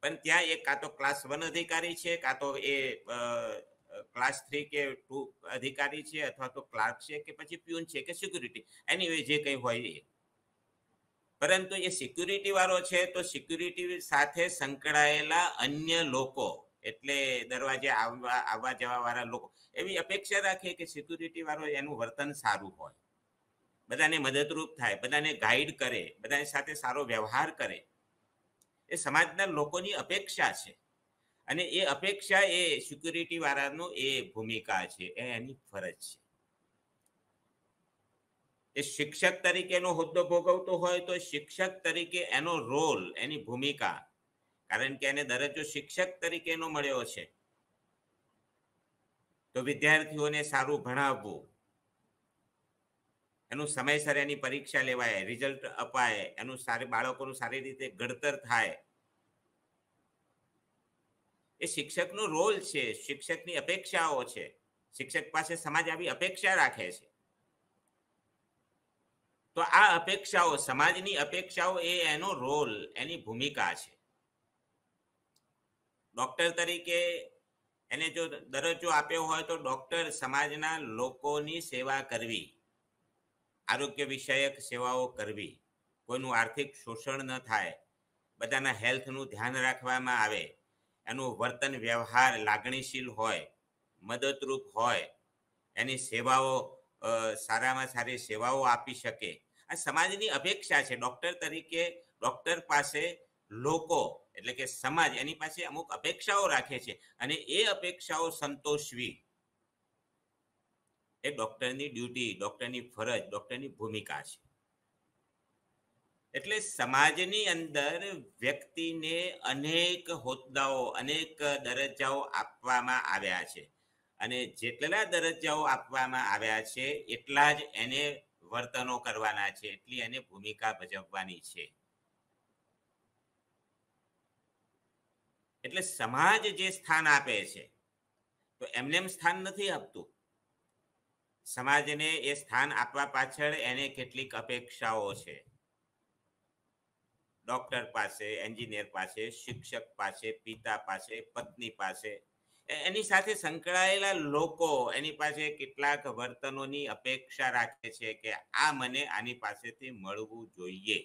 પણ ત્યાં એ કાં તો ક્લાસ વન અધિકારી છે કાં તો એ ક્લાસ થ્રી કે ટુ અધિકારી છે અથવા તો ક્લાર્ક છે કે પછી પ્યુન છે કે સિક્યુરિટી એની જે કંઈ હોય એ પરંતુ એ સિક્યુરિટી વાળો છે તો સિક્યુરિટી સાથે સંકળાયેલા અન્ય લોકો એટલે દરવાજે આવવા આવવા જવા વાળા લોકો એવી અપેક્ષા રાખે કે સિક્યુરિટી વાળો એનું વર્તન સારું હોય બધાને મદદરૂપ થાય બધાને ગાઈડ કરે બધાની સાથે સારો વ્યવહાર કરે એ સમાજના લોકોની અપેક્ષા છે અને એ અપેક્ષા એ સિક્યુરિટી વાળાનો એ ભૂમિકા છે એ એની ફરજ છે એ શિક્ષક તરીકેનો હોદ્દો ભોગવતો હોય તો શિક્ષક તરીકે એનો રોલ એની ભૂમિકા કારણ કે એને દરજ્જો શિક્ષક તરીકેનો મળ્યો છે તો વિદ્યાર્થીઓને સારું ભણાવવું એનું સમયસર એની પરીક્ષા લેવાય રિઝલ્ટ અપાય એનું સારી બાળકોનું સારી રીતે ઘડતર થાય એ શિક્ષકનો રોલ છે શિક્ષકની અપેક્ષાઓ છે શિક્ષક પાસે સમાજ આવી અપેક્ષા રાખે છે તો આ અપેક્ષાઓ સમાજની અપેક્ષાઓ એ એનો રોલ એની ભૂમિકા છે ડોક્ટર તરીકે એને જો દરજ્જો આપ્યો હોય તો ડોક્ટર સમાજના લોકોની સેવા કરવી આરોગ્ય વિષયક સેવાઓ કરવી કોઈનું આર્થિક શોષણ ન થાય બધાના હેલ્થનું ધ્યાન રાખવામાં આવે એનું વર્તન વ્યવહાર લાગણીશીલ હોય મદદરૂપ હોય એની સેવાઓ સારામાં સારી સેવાઓ આપી શકે આ સમાજની અપેક્ષા છે ડૉક્ટર તરીકે ડૉક્ટર પાસે લોકો એટલે કે સમાજ એની પાસે અમુક અપેક્ષાઓ રાખે છે અને એ અપેક્ષાઓ સંતોષવી એ ડોક્ટરની ડ્યુટી ડોક્ટરની ફરજ ડોક્ટરની ભૂમિકા છે એટલે સમાજની અંદર વ્યક્તિને અનેક હોદ્દાઓ અનેક દરજ્જાઓ આપવામાં આવ્યા છે અને જેટલા દરજ્જાઓ આપવામાં આવ્યા છે એટલા જ એને વર્તનો કરવાના છે એટલી એને ભૂમિકા ભજવવાની છે એટલે સમાજ જે સ્થાન આપે છે તો એમને સ્થાન નથી આપતું સમાજને એ સ્થાન આપવા પાછળ એને કેટલીક અપેક્ષાઓ છે ડોક્ટર પાસે એન્જિનિયર પાસે શિક્ષક પાસે પિતા પાસે પત્ની પાસે એની સાથે સંકળાયેલા લોકો એની પાસે કેટલાક વર્તનોની અપેક્ષા રાખે છે કે આ મને આની પાસેથી મળવું જોઈએ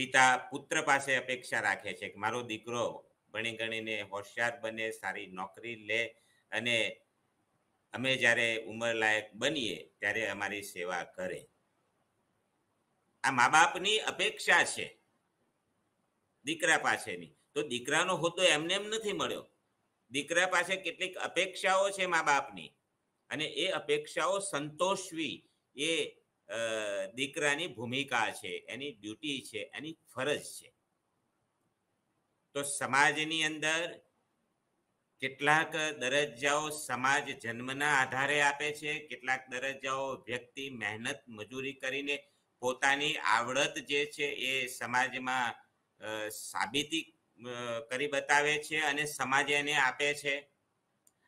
પિતા પુત્ર પાસે અપેક્ષા રાખે છે કે મારો દીકરો ભણી ગણીને હોશિયાર બને સારી નોકરી લે અને અમે જ્યારે ઉંમરલાયક બનીએ ત્યારે અમારી સેવા કરે આ મા બાપની અપેક્ષા છે દીકરા પાસેની તો દીકરાનો હોદ્દો એમને એમ નથી મળ્યો દીકરા પાસે કેટલીક અપેક્ષાઓ છે મા બાપની અને એ અપેક્ષાઓ સંતોષવી એ દીકરાની ભૂમિકા છે એની ડ્યુટી છે એની ફરજ છે તો સમાજની અંદર કેટલાક દરજ્જાઓ સમાજ જન્મના આધારે આપે છે કેટલાક દરજ્જાઓ વ્યક્તિ મહેનત મજૂરી કરીને પોતાની આવડત જે છે એ સમાજમાં સાબિતી કરી બતાવે છે અને સમાજ એને આપે છે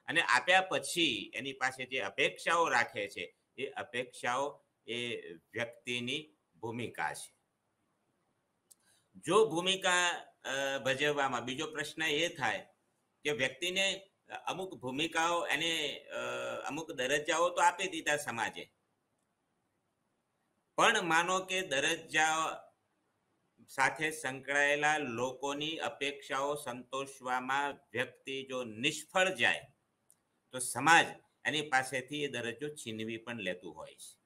અને આપ્યા પછી એની પાસે જે અપેક્ષાઓ રાખે છે એ અપેક્ષાઓ એ વ્યક્તિની ભૂમિકા છે જો ભૂમિકા ભજવવામાં બીજો પ્રશ્ન એ થાય કે વ્યક્તિને અમુક ભૂમિકાઓ એને અમુક દરજ્જાઓ તો આપી દીધા સમાજે પણ માનો કે દરજ્જા સાથે સંકળાયેલા લોકોની અપેક્ષાઓ સંતોષવામાં વ્યક્તિ જો નિષ્ફળ જાય તો સમાજ એની પાસેથી એ દરજ્જો છીનવી પણ લેતું હોય છે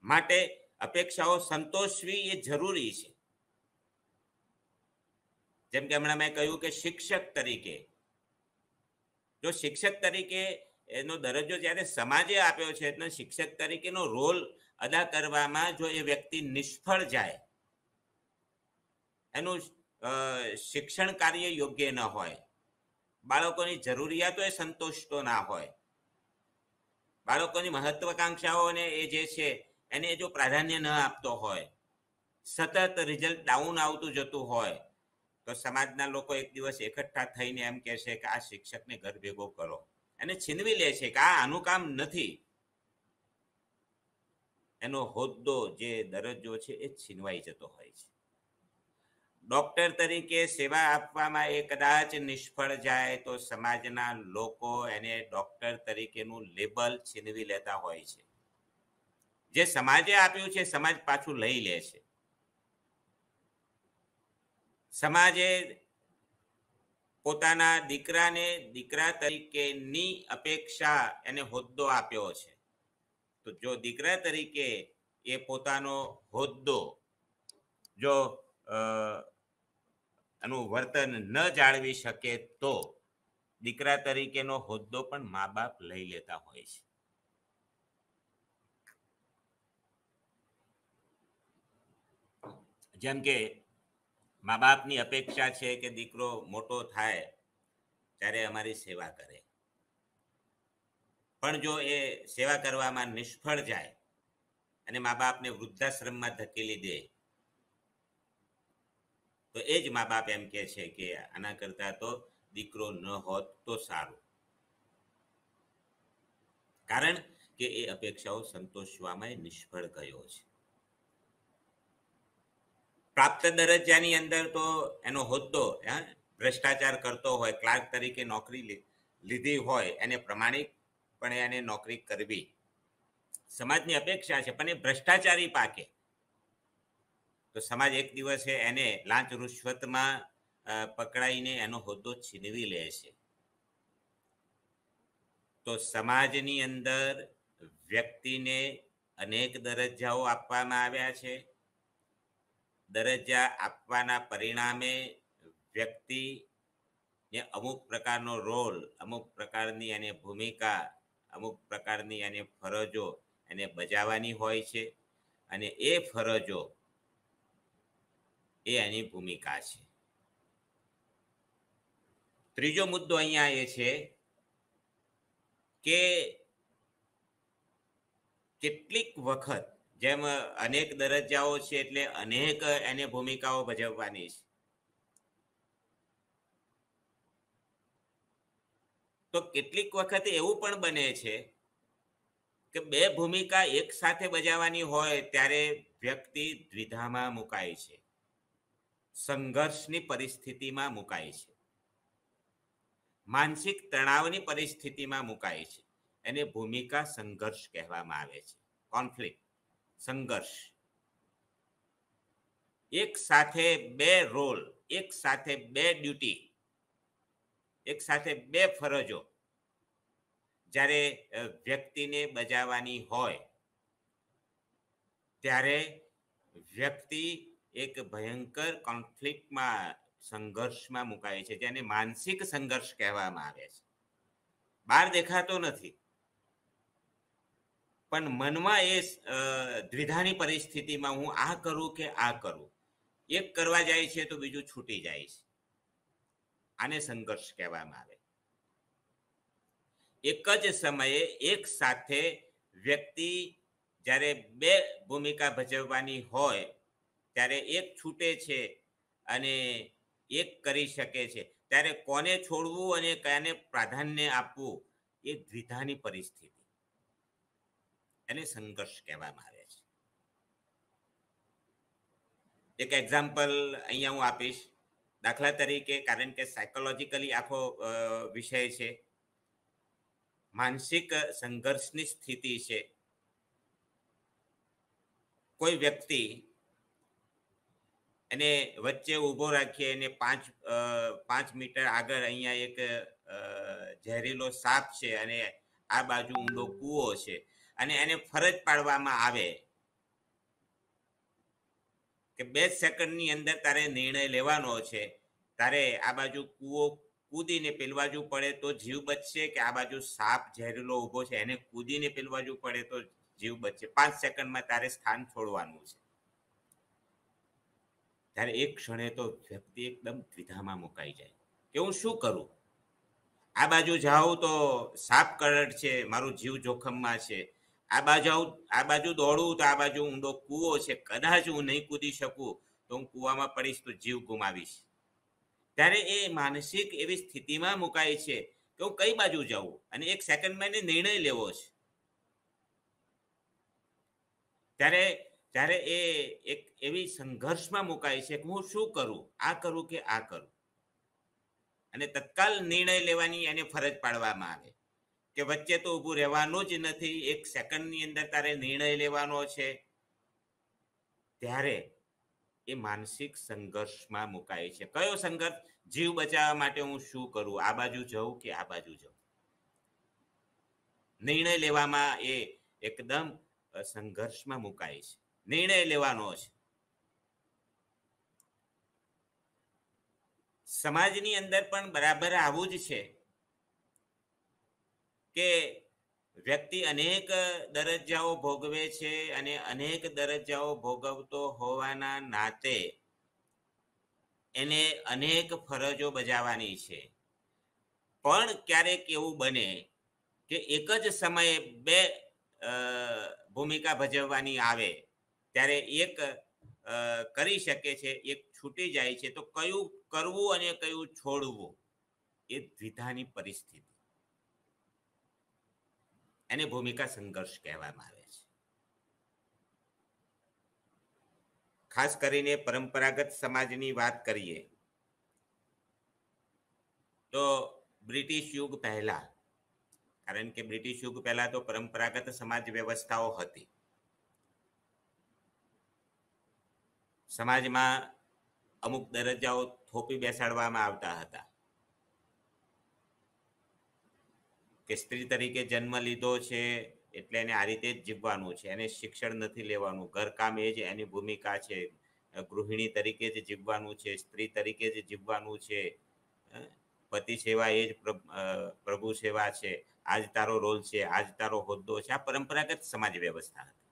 માટે અપેક્ષાઓ સંતોષવી એ જરૂરી છે જેમ કે હમણાં મેં કહ્યું કે શિક્ષક તરીકે જો શિક્ષક તરીકે એનો દરજ્જો જ્યારે સમાજે આપ્યો છે એટલે શિક્ષક તરીકેનો રોલ અદા કરવામાં જો એ વ્યક્તિ નિષ્ફળ જાય એનું શિક્ષણ કાર્ય યોગ્ય ન હોય બાળકોની જરૂરિયાતો એ સંતોષતો ના હોય બાળકોની મહત્વકાંક્ષાઓને એ જે છે એને જો પ્રાધાન્ય ન આપતો હોય સતત રિઝલ્ટ ડાઉન આવતું જતું હોય તો સમાજના લોકો એક દિવસ એકઠા થઈને એમ છે કે આ શિક્ષકને ઘર ભેગો કરો એને છીનવી લે છે કે આ આનું કામ નથી એનો હોદ્દો જે દરજ્જો છે એ છીનવાઈ જતો હોય છે ડોક્ટર તરીકે સેવા આપવામાં એ કદાચ નિષ્ફળ જાય તો સમાજના લોકો એને ડોક્ટર તરીકેનું લેબલ છીનવી લેતા હોય છે જે સમાજે આપ્યું છે સમાજ પાછું લઈ લે છે સમાજે પોતાના દીકરાને દીકરા તરીકેની અપેક્ષા એને હોદ્દો આપ્યો છે તો જો દીકરા તરીકે એ પોતાનો હોદ્દો જો એનું વર્તન ન જાળવી શકે તો દીકરા તરીકેનો હોદ્દો પણ મા બાપ લઈ લેતા હોય છે જેમ કે મા બાપની અપેક્ષા છે કે દીકરો મોટો થાય ત્યારે અમારી સેવા કરે પણ જો એ સેવા કરવામાં નિષ્ફળ જાય અને મા બાપને વૃદ્ધાશ્રમમાં ધકેલી દે તો એ જ મા બાપ એમ કે છે કે આના કરતા તો દીકરો ન હોત તો સારું કારણ કે એ અપેક્ષાઓ સંતોષવામાં નિષ્ફળ ગયો છે પ્રાપ્ત દરજ્જાની અંદર તો એનો હોદ્દો ભ્રષ્ટાચાર કરતો હોય ક્લાર્ક તરીકે નોકરી લીધી હોય એને પ્રમાણિક પણ એને નોકરી કરવી સમાજની અપેક્ષા છે પણ એ ભ્રષ્ટાચારી પાકે તો સમાજ એક દિવસે એને લાંચ રૂશ્વતમાં પકડાઈને એનો હોદ્દો છીનવી લે છે તો સમાજની અંદર વ્યક્તિને અનેક દરજ્જાઓ આપવામાં આવ્યા છે દરજ્જા આપવાના પરિણામે વ્યક્તિને અમુક પ્રકારનો રોલ અમુક પ્રકારની એને ભૂમિકા અમુક પ્રકારની એને ફરજો એને બજાવવાની હોય છે અને એ ફરજો એ એની ભૂમિકા છે ત્રીજો મુદ્દો અહીંયા એ છે કે કેટલીક વખત જેમ અનેક દરજ્જાઓ છે એટલે અનેક એને ભૂમિકાઓ ભજવવાની છે તો કેટલીક વખત એવું પણ બને છે કે બે ભૂમિકા એક સાથે બજાવવાની હોય ત્યારે વ્યક્તિ દ્વિધામાં મુકાય છે સંઘર્ષની પરિસ્થિતિમાં મુકાય છે માનસિક તણાવની પરિસ્થિતિમાં મુકાય છે એને ભૂમિકા સંઘર્ષ કહેવામાં આવે છે કોન્ફ્લિક્ટ સંઘર્ષ એક સાથે બે રોલ એક સાથે બે ડ્યુટી એક સાથે બે ફરજો જ્યારે વ્યક્તિને બજાવવાની હોય ત્યારે વ્યક્તિ એક ભયંકર કોન્ફ્લિક્ટમાં સંઘર્ષમાં મુકાય છે જેને માનસિક સંઘર્ષ કહેવામાં આવે છે બહાર દેખાતો નથી પણ મનમાં એ દ્વિધાની પરિસ્થિતિમાં હું આ કરું કે આ કરું એક કરવા જાય છે તો બીજું છૂટી જાય છે આને સંઘર્ષ કહેવામાં આવે એક જ સમયે એક સાથે વ્યક્તિ જ્યારે બે ભૂમિકા ભજવવાની હોય ત્યારે એક છૂટે છે અને એક કરી શકે છે ત્યારે કોને છોડવું અને કયાને પ્રાધાન્ય આપવું એ દ્વિધાની પરિસ્થિતિ એને સંઘર્ષ કહેવામાં આવે છે એક એક્ઝામ્પલ અહીંયા હું આપીશ દાખલા તરીકે કારણ કે સાયકોલોજીકલી આખો વિષય છે માનસિક સંઘર્ષની સ્થિતિ છે કોઈ વ્યક્તિ એને વચ્ચે ઊભો રાખીએ એને પાંચ પાંચ મીટર આગળ અહીંયા એક ઝેરીલો સાપ છે અને આ બાજુ ઊંડો કૂવો છે અને એને ફરજ પાડવામાં આવે કે બે સેકન્ડની અંદર તારે નિર્ણય લેવાનો છે તારે આ બાજુ કૂવો કૂદીને પેલવાજુ પડે તો જીવ બચશે કે આ બાજુ સાપ ઝેરીલો ઊભો છે એને કૂદીને પેલવાજુ પડે તો જીવ બચશે પાંચ સેકન્ડમાં તારે સ્થાન છોડવાનું છે ત્યારે એક ક્ષણે તો વ્યક્તિ એકદમ દ્વિધામાં મુકાઈ જાય કે હું શું કરું આ બાજુ જાઉં તો સાપ કરડ છે મારું જીવ જોખમમાં છે આ બાજુ આ બાજુ દોડું તો આ બાજુ ઊંડો કૂવો છે કદાચ હું નહીં કૂદી શકું તો હું કૂવામાં પડીશ તો જીવ ગુમાવીશ ત્યારે એ માનસિક એવી સ્થિતિમાં મુકાય છે કે હું કઈ બાજુ જાઉં અને એક સેકન્ડમાં એને નિર્ણય લેવો છે ત્યારે ત્યારે એ એક એવી સંઘર્ષમાં મુકાય છે કે હું શું કરું આ કરું કે આ કરું અને તત્કાલ નિર્ણય લેવાની એને ફરજ પાડવામાં આવે કે વચ્ચે તો ઊભું રહેવાનું જ નથી એક સેકન્ડની અંદર તારે નિર્ણય લેવાનો છે ત્યારે એ માનસિક સંઘર્ષમાં મુકાય છે કયો સંઘર્ષ જીવ બચાવવા માટે હું શું કરું આ બાજુ જઉં કે આ બાજુ જઉં નિર્ણય લેવામાં એ એકદમ સંઘર્ષમાં મુકાય છે નિર્ણય લેવાનો છે સમાજની અંદર પણ બરાબર આવું જ છે કે વ્યક્તિ અનેક દરજ્જાઓ ભોગવે છે અને અનેક દરજ્જાઓ ભોગવતો હોવાના નાતે એને અનેક ફરજો બજાવવાની છે પણ ક્યારેક એવું બને કે એક જ સમયે બે ભૂમિકા ભજવવાની આવે ત્યારે એક કરી શકે છે એક છૂટી જાય છે તો કયું કરવું અને કયું છોડવું એ દ્વિધાની પરિસ્થિતિ એને ભૂમિકા સંઘર્ષ કહેવામાં આવે છે ખાસ કરીને પરંપરાગત સમાજની વાત કરીએ તો બ્રિટિશ યુગ પહેલા કારણ કે બ્રિટિશ યુગ પહેલા તો પરંપરાગત સમાજ વ્યવસ્થાઓ હતી સમાજમાં અમુક દરજ્જાઓ થોપી બેસાડવામાં આવતા હતા કે સ્ત્રી તરીકે જન્મ લીધો છે એટલે એને આ રીતે જ જીવવાનું છે એને શિક્ષણ નથી લેવાનું ઘરકામ એ જ એની ભૂમિકા છે ગૃહિણી તરીકે જ જીવવાનું છે સ્ત્રી તરીકે જ જીવવાનું છે પતિ સેવા એ જ પ્રભુ સેવા છે આજ તારો રોલ છે આજ તારો હોદ્દો છે આ પરંપરાગત સમાજ વ્યવસ્થા હતી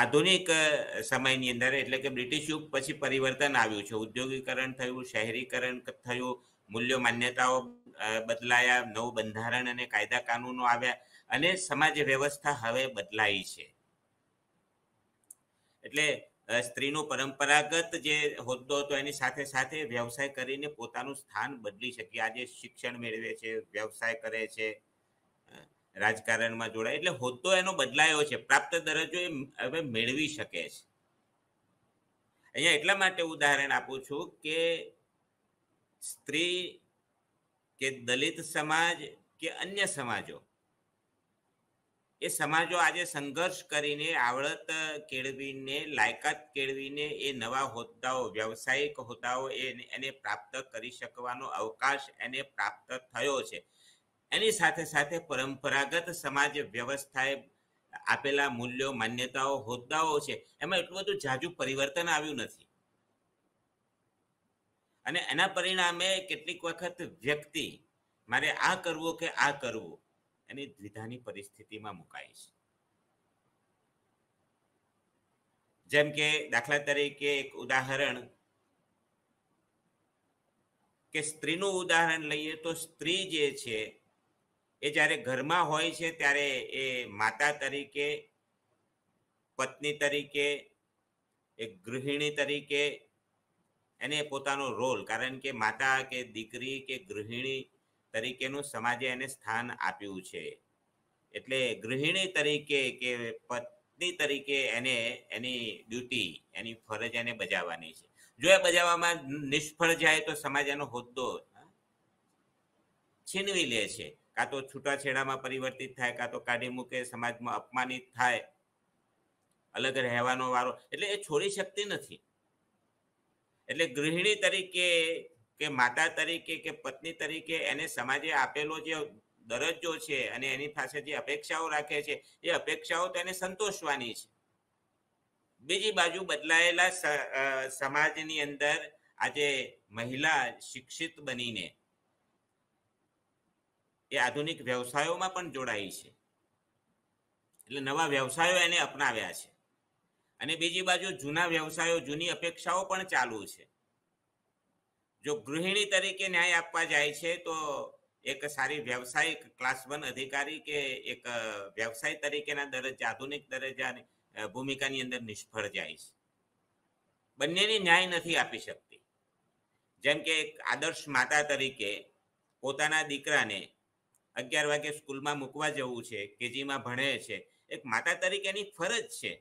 આધુનિક સમયની અંદર એટલે કે બ્રિટિશ યુગ પછી પરિવર્તન આવ્યું છે ઉદ્યોગીકરણ થયું શહેરીકરણ થયું મૂલ્યો માન્યતાઓ બદલાયા નવું બંધારણ અને કાયદા કાનૂનો આવ્યા અને સમાજ વ્યવસ્થા હવે બદલાઈ છે એટલે સ્ત્રીનો પરંપરાગત જે હોદ્દો હતો એની સાથે સાથે વ્યવસાય કરીને પોતાનું સ્થાન બદલી શકીએ આજે શિક્ષણ મેળવે છે વ્યવસાય કરે છે રાજકારણમાં જોડાય એટલે હોદ્દો એનો બદલાયો છે પ્રાપ્ત દરજ્જો એ હવે મેળવી શકે છે અહીંયા એટલા માટે ઉદાહરણ આપું છું કે સ્ત્રી કે દલિત સમાજ કે અન્ય સમાજો એ સમાજો આજે સંઘર્ષ કરીને આવડત કેળવીને લાયકાત કેળવીને એ નવા હોદ્દાઓ વ્યવસાયિક હોદ્દાઓ એને પ્રાપ્ત કરી શકવાનો અવકાશ એને પ્રાપ્ત થયો છે એની સાથે સાથે પરંપરાગત સમાજ વ્યવસ્થાએ આપેલા મૂલ્યો માન્યતાઓ હોદ્દાઓ છે એમાં એટલું બધું જાજુ પરિવર્તન આવ્યું નથી અને એના પરિણામે કેટલીક વખત વ્યક્તિ મારે આ કરવું કે આ કરવું એની દ્વિધાની પરિસ્થિતિમાં મુકાય છે જેમ કે દાખલા તરીકે એક ઉદાહરણ કે સ્ત્રીનું ઉદાહરણ લઈએ તો સ્ત્રી જે છે એ જ્યારે ઘરમાં હોય છે ત્યારે એ માતા તરીકે પત્ની તરીકે એક ગૃહિણી તરીકે એને પોતાનો રોલ કારણ કે માતા કે દીકરી કે ગૃહિણી તરીકેનું સમાજે એને સ્થાન આપ્યું છે એટલે ગૃહિણી તરીકે કે પત્ની તરીકે એને એની ડ્યુટી એની ફરજ એને બજાવવાની છે જો એ બજાવવામાં નિષ્ફળ જાય તો સમાજ એનો હોદ્દો છીનવી લે છે કાં તો છૂટાછેડામાં પરિવર્તિત થાય કાં તો કાઢી મૂકે સમાજમાં અપમાનિત થાય અલગ રહેવાનો વારો એટલે એ છોડી શકતી નથી એટલે ગૃહિણી તરીકે કે માતા તરીકે કે પત્ની તરીકે એને સમાજે આપેલો જે દરજ્જો છે અને એની પાસે જે અપેક્ષાઓ રાખે છે એ અપેક્ષાઓ તેને સંતોષવાની છે બીજી બાજુ બદલાયેલા સમાજની અંદર આજે મહિલા શિક્ષિત બનીને એ આધુનિક વ્યવસાયોમાં પણ જોડાઈ છે એટલે નવા વ્યવસાયો એને અપનાવ્યા છે અને બીજી બાજુ જૂના વ્યવસાયો જૂની અપેક્ષાઓ પણ ચાલુ છે જો ગૃહિણી તરીકે ન્યાય આપવા જાય છે તો એક સારી વ્યવસાયિક ક્લાસ વન અધિકારી કે એક વ્યવસાય તરીકેના દરજ્જા આધુનિક દરજ્જાની ભૂમિકાની અંદર નિષ્ફળ જાય છે બંનેને ન્યાય નથી આપી શકતી જેમ કે એક આદર્શ માતા તરીકે પોતાના દીકરાને અગિયાર વાગે સ્કૂલમાં મૂકવા જવું છે કેજીમાં ભણે છે એક માતા તરીકેની ફરજ છે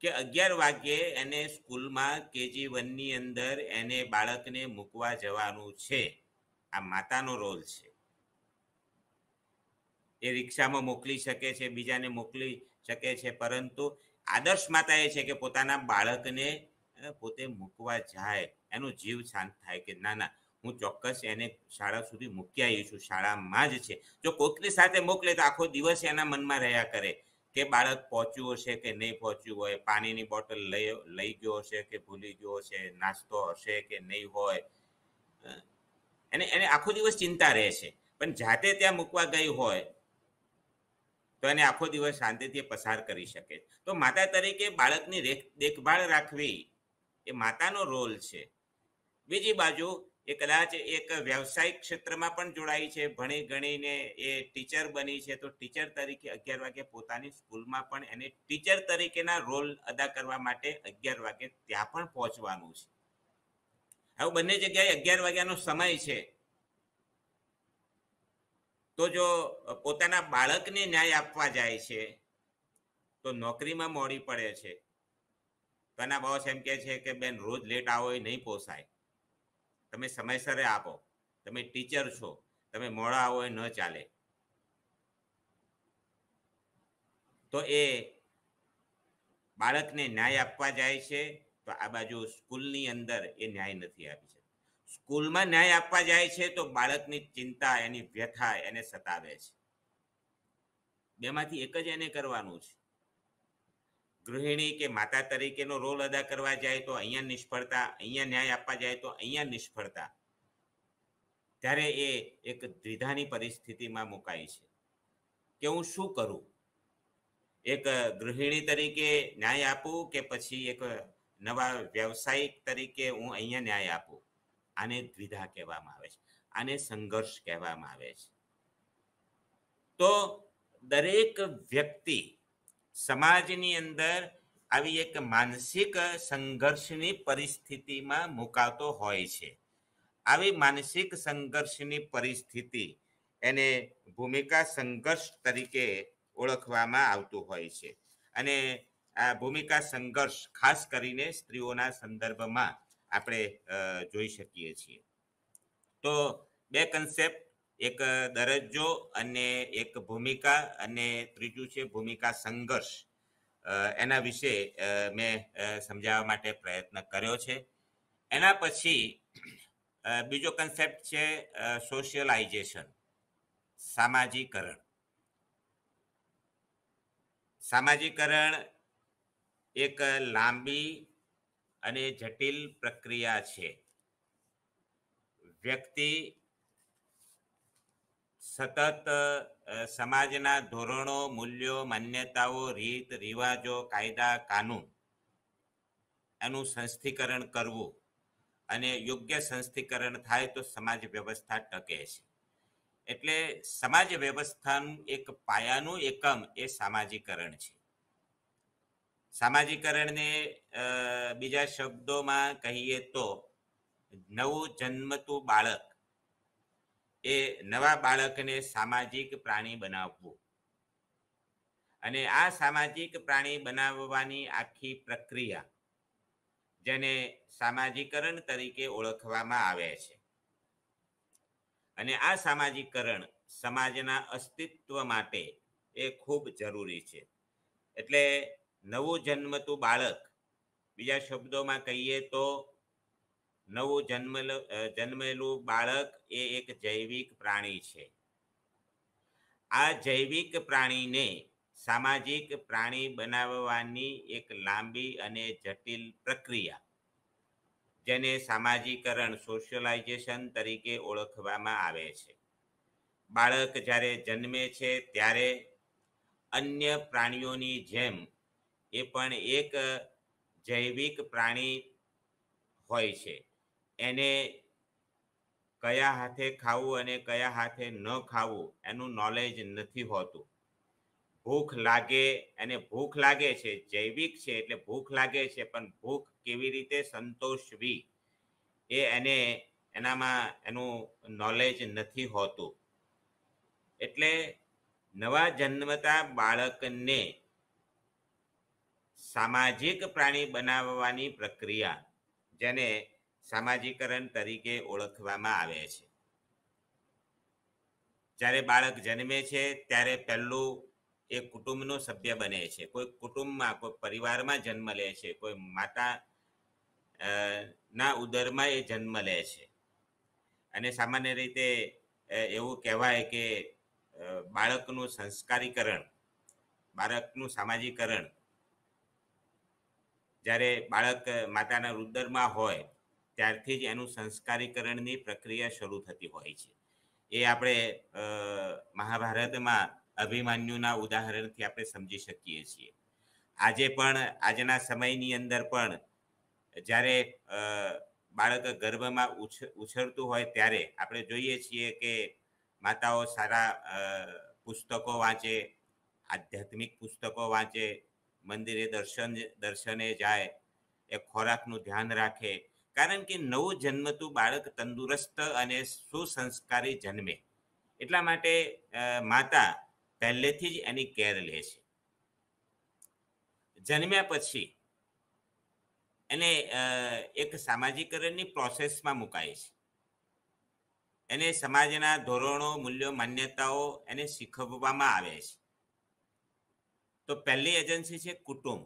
કે અગિયાર વાગે એને સ્કૂલમાં કેજી વનની અંદર એને બાળકને મૂકવા જવાનું છે આ માતાનો રોલ છે એ રિક્ષામાં મોકલી શકે છે બીજાને મોકલી શકે છે પરંતુ આદર્શ માતા એ છે કે પોતાના બાળકને પોતે મૂકવા જાય એનો જીવ શાંત થાય કે ના ના હું ચોક્કસ એને શાળા સુધી મૂકી આવી છું શાળામાં જ છે જો કોઈકની સાથે મોકલે તો આખો દિવસ એના મનમાં રહ્યા કરે કે બાળક પહોંચ્યું હશે કે નહીં પહોંચ્યું હોય પાણીની બોટલ લઈ લઈ ગયો હશે કે ભૂલી ગયો હશે નાસ્તો હશે કે નહીં હોય એને એને આખો દિવસ ચિંતા રહે છે પણ જાતે ત્યાં મૂકવા ગઈ હોય તો એને આખો દિવસ શાંતિથી પસાર કરી શકે તો માતા તરીકે બાળકની દેખભાળ રાખવી એ માતાનો રોલ છે બીજી બાજુ એ કદાચ એક વ્યવસાયિક ક્ષેત્રમાં પણ જોડાઈ છે ભણી ગણીને એ ટીચર બની છે તો ટીચર તરીકે અગિયાર વાગે પોતાની સ્કૂલમાં પણ એને ટીચર તરીકેના રોલ અદા કરવા માટે અગિયાર વાગે ત્યાં પણ પહોંચવાનું છે હવે બંને જગ્યાએ અગિયાર વાગ્યાનો સમય છે તો જો પોતાના બાળકને ન્યાય આપવા જાય છે તો નોકરીમાં મોડી પડે છે તના બોસ એમ કે છે કે બેન રોજ લેટ આવો એ નહીં પોસાય તમે સમયસરે આપો તમે ટીચર છો તમે મોડા આવો એ ન ચાલે તો એ બાળકને ન્યાય આપવા જાય છે તો આ બાજુ સ્કૂલની અંદર એ ન્યાય નથી આપી શકતો સ્કૂલમાં ન્યાય આપવા જાય છે તો બાળકની ચિંતા એની વ્યથા એને સતાવે છે બેમાંથી એક જ એને કરવાનું છે ગૃહિણી કે માતા તરીકેનો રોલ અદા કરવા જાય તો અહીંયા નિષ્ફળતા અહીંયા ન્યાય આપવા જાય તો અહીંયા નિષ્ફળતા ત્યારે એ એક દ્વિધાની પરિસ્થિતિમાં મુકાય છે કે હું શું કરું એક ગૃહિણી તરીકે ન્યાય આપું કે પછી એક નવા વ્યવસાયિક તરીકે હું અહીંયા ન્યાય આપું આને દ્વિધા કહેવામાં આવે છે આને સંઘર્ષ કહેવામાં આવે છે તો દરેક વ્યક્તિ સમાજની અંદર આવી એક માનસિક સંઘર્ષની પરિસ્થિતિમાં મુકાતો હોય છે આવી માનસિક સંઘર્ષની પરિસ્થિતિ એને ભૂમિકા સંઘર્ષ તરીકે ઓળખવામાં આવતું હોય છે અને આ ભૂમિકા સંઘર્ષ ખાસ કરીને સ્ત્રીઓના સંદર્ભમાં આપણે જોઈ શકીએ છીએ તો બે કન્સેપ્ટ એક દરજ્જો અને એક ભૂમિકા અને ત્રીજું છે ભૂમિકા સંઘર્ષ એના વિશે મેં સમજાવવા માટે પ્રયત્ન કર્યો છે એના પછી બીજો કન્સેપ્ટ છે સોશિયલાઇઝેશન સામાજિકરણ સામાજિકરણ એક લાંબી અને જટિલ પ્રક્રિયા છે વ્યક્તિ સતત સમાજના ધોરણો મૂલ્યો માન્યતાઓ રીત રિવાજો કાયદા કાનૂન એનું સંસ્થિકરણ કરવું અને યોગ્ય સંસ્થિકરણ થાય તો સમાજ વ્યવસ્થા ટકે છે એટલે સમાજ વ્યવસ્થાનું એક પાયાનું એકમ એ સામાજિકરણ છે સામાજિકરણને બીજા શબ્દોમાં કહીએ તો નવું જન્મતું બાળક એ નવા બાળકને સામાજિક પ્રાણી બનાવવું અને આ સામાજિક પ્રાણી બનાવવાની આખી પ્રક્રિયા જેને સામાજિકરણ તરીકે ઓળખવામાં આવે છે અને આ સામાજિકરણ સમાજના અસ્તિત્વ માટે એ ખૂબ જરૂરી છે એટલે નવું જન્મતું બાળક બીજા શબ્દોમાં કહીએ તો નવું જન્મેલ જન્મેલું બાળક એ એક જૈવિક પ્રાણી છે આ જૈવિક પ્રાણીને સામાજિક પ્રાણી બનાવવાની એક લાંબી અને જટિલ પ્રક્રિયા જેને સામાજિકરણ સોશિયલાઇઝેશન તરીકે ઓળખવામાં આવે છે બાળક જ્યારે જન્મે છે ત્યારે અન્ય પ્રાણીઓની જેમ એ પણ એક જૈવિક પ્રાણી હોય છે એને કયા હાથે ખાવું અને કયા હાથે ન ખાવું એનું નોલેજ નથી હોતું ભૂખ લાગે અને ભૂખ લાગે છે જૈવિક છે એટલે ભૂખ લાગે છે પણ ભૂખ કેવી રીતે સંતોષવી એ એને એનામાં એનું નોલેજ નથી હોતું એટલે નવા જન્મતા બાળકને સામાજિક પ્રાણી બનાવવાની પ્રક્રિયા જેને સામાજિકરણ તરીકે ઓળખવામાં આવે છે જ્યારે બાળક જન્મે છે ત્યારે પહેલું એ કુટુંબનો સભ્ય બને છે કોઈ કુટુંબમાં કોઈ પરિવારમાં જન્મ લે છે કોઈ માતા ના ઉદરમાં એ જન્મ લે છે અને સામાન્ય રીતે એવું કહેવાય કે બાળકનું સંસ્કારીકરણ બાળકનું સામાજિકરણ જ્યારે બાળક માતાના રુદરમાં હોય ત્યારથી જ એનું સંસ્કારીકરણની પ્રક્રિયા શરૂ થતી હોય છે એ આપણે મહાભારતમાં અભિમાન્યુના ઉદાહરણથી આપણે સમજી શકીએ છીએ આજે પણ આજના સમયની અંદર પણ જ્યારે બાળક ગર્ભમાં ઉછરતું હોય ત્યારે આપણે જોઈએ છીએ કે માતાઓ સારા પુસ્તકો વાંચે આધ્યાત્મિક પુસ્તકો વાંચે મંદિરે દર્શન દર્શને જાય એ ખોરાકનું ધ્યાન રાખે કારણ કે નવું જન્મતું બાળક તંદુરસ્ત અને સુસંસ્કારી જન્મે એટલા માટે માતા પહેલેથી જ એની કેર લે છે જન્મ્યા પછી એને એક સામાજિકરણની પ્રોસેસમાં મુકાય છે એને સમાજના ધોરણો મૂલ્યો માન્યતાઓ એને શીખવવામાં આવે છે તો પહેલી એજન્સી છે કુટુંબ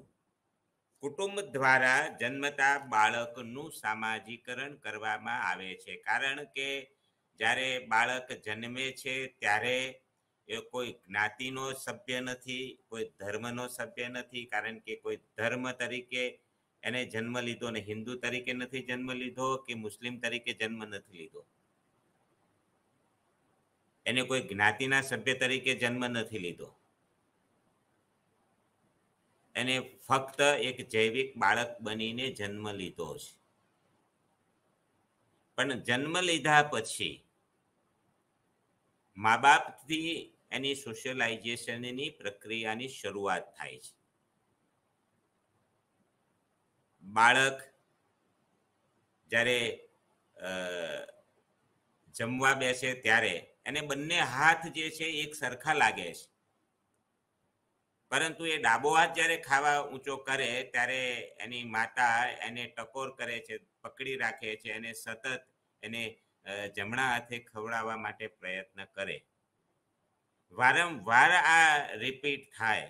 કુટુંબ દ્વારા જન્મતા બાળકનું સામાજિકરણ કરવામાં આવે છે કારણ કે જ્યારે બાળક જન્મે છે ત્યારે એ કોઈ જ્ઞાતિનો સભ્ય નથી કોઈ ધર્મનો સભ્ય નથી કારણ કે કોઈ ધર્મ તરીકે એને જન્મ લીધો ને હિન્દુ તરીકે નથી જન્મ લીધો કે મુસ્લિમ તરીકે જન્મ નથી લીધો એને કોઈ જ્ઞાતિના સભ્ય તરીકે જન્મ નથી લીધો એને ફક્ત એક જૈવિક બાળક બનીને જન્મ લીધો છે પણ જન્મ લીધા પછી મા બાપથી એની સોશિયલાઇઝેશનની પ્રક્રિયાની શરૂઆત થાય છે બાળક જ્યારે જમવા બેસે ત્યારે એને બંને હાથ જે છે એક સરખા લાગે છે પરંતુ એ ડાબો હાથ જ્યારે ખાવા ઊંચો કરે ત્યારે એની માતા એને ટકોર કરે છે પકડી રાખે છે અને સતત એને જમણા હાથે ખવડાવવા માટે પ્રયત્ન કરે વારંવાર આ રિપીટ થાય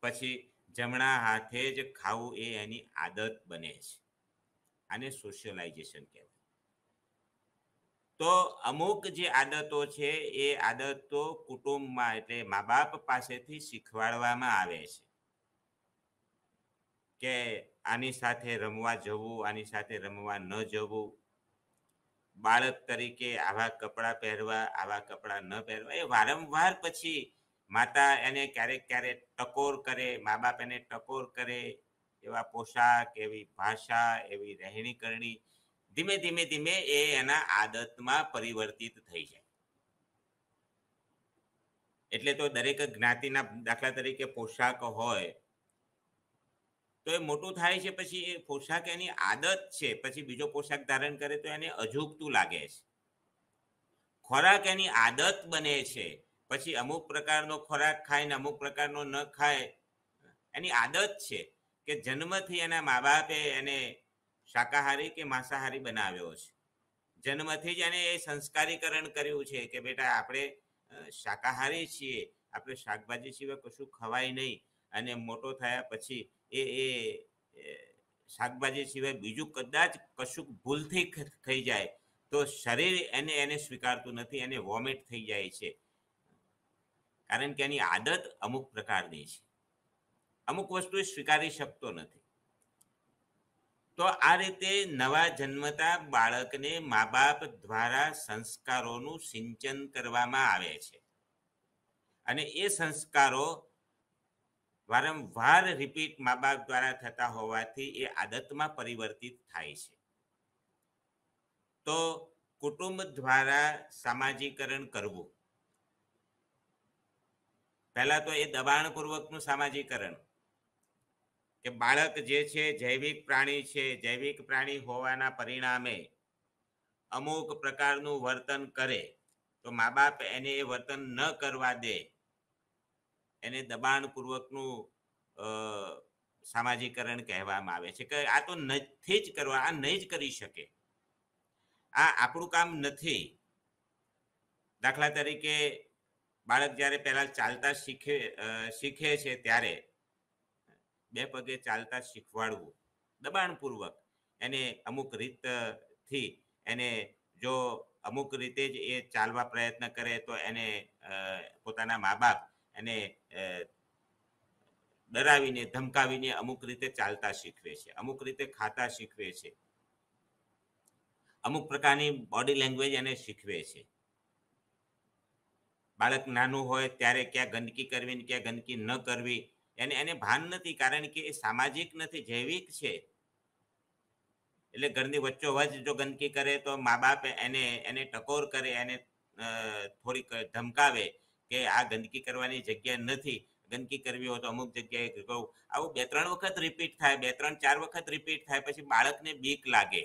પછી જમણા હાથે જ ખાવું એ એની આદત બને છે આને સોશિયલાઇઝેશન કહેવાય તો અમુક જે આદતો છે એ આદતો કુટુંબમાં એટલે મા બાપ પાસેથી શીખવાડવામાં આવે છે કે આની સાથે રમવા જવું આની સાથે રમવા ન જવું બાળક તરીકે આવા કપડાં પહેરવા આવા કપડાં ન પહેરવા એ વારંવાર પછી માતા એને ક્યારેક ક્યારેક ટકોર કરે મા બાપ એને ટકોર કરે એવા પોશાક એવી ભાષા એવી રહેણી કરણી ધીમે ધીમે ધીમે એ એના આદતમાં પરિવર્તિત થઈ જાય એટલે તો દરેક જ્ઞાતિના દાખલા તરીકે પોશાક હોય તો એ મોટું થાય છે પછી એ પોશાક એની આદત છે પછી બીજો પોશાક ધારણ કરે તો એને અજુગતું લાગે છે ખોરાક એની આદત બને છે પછી અમુક પ્રકારનો ખોરાક ખાય ને અમુક પ્રકારનો ન ખાય એની આદત છે કે જન્મથી એના મા બાપે એને શાકાહારી કે માંસાહારી બનાવ્યો છે જન્મથી જ એને એ સંસ્કારીકરણ કર્યું છે કે બેટા આપણે શાકાહારી છીએ આપણે શાકભાજી સિવાય કશું ખવાય નહીં અને મોટો થયા પછી એ એ શાકભાજી સિવાય બીજું કદાચ કશુંક ભૂલથી થઈ જાય તો શરીર એને એને સ્વીકારતું નથી એને વોમિટ થઈ જાય છે કારણ કે એની આદત અમુક પ્રકારની છે અમુક વસ્તુ એ સ્વીકારી શકતો નથી તો આ રીતે નવા જન્મતા બાળકને મા બાપ દ્વારા સંસ્કારોનું સિંચન કરવામાં આવે છે અને એ સંસ્કારો વારંવાર રિપીટ મા બાપ દ્વારા થતા હોવાથી એ આદતમાં પરિવર્તિત થાય છે તો કુટુંબ દ્વારા સામાજીકરણ કરવું પહેલા તો એ દબાણપૂર્વકનું સામાજીકરણ કે બાળક જે છે જૈવિક પ્રાણી છે જૈવિક પ્રાણી હોવાના પરિણામે અમુક પ્રકારનું વર્તન કરે તો મા બાપ એને એ વર્તન ન કરવા દે એને દબાણપૂર્વકનું સામાજિકરણ કહેવામાં આવે છે કે આ તો નથી જ કરવા આ નહીં જ કરી શકે આ આપણું કામ નથી દાખલા તરીકે બાળક જ્યારે પહેલા ચાલતા શીખે શીખે છે ત્યારે બે પગે ચાલતા શીખવાડવું દબાણપૂર્વક એને અમુક રીતથી એને જો અમુક રીતે જ એ ચાલવા પ્રયત્ન કરે તો એને પોતાના મા બાપ એને ડરાવીને ધમકાવીને અમુક રીતે ચાલતા શીખવે છે અમુક રીતે ખાતા શીખવે છે અમુક પ્રકારની બોડી લેંગ્વેજ એને શીખવે છે બાળક નાનું હોય ત્યારે ક્યાં ગંદકી કરવી ને ક્યાં ગંદકી ન કરવી એને એને ભાન નથી કારણ કે એ સામાજિક નથી જૈવિક છે એટલે ઘરની વચ્ચોવચ જો ગંદકી કરે તો મા બાપ એને એને ટકોર કરે એને થોડીક ધમકાવે કે આ ગંદકી કરવાની જગ્યા નથી ગંદકી કરવી હોય તો અમુક જગ્યાએ કહું આવું બે ત્રણ વખત રિપીટ થાય બે ત્રણ ચાર વખત રિપીટ થાય પછી બાળકને બીક લાગે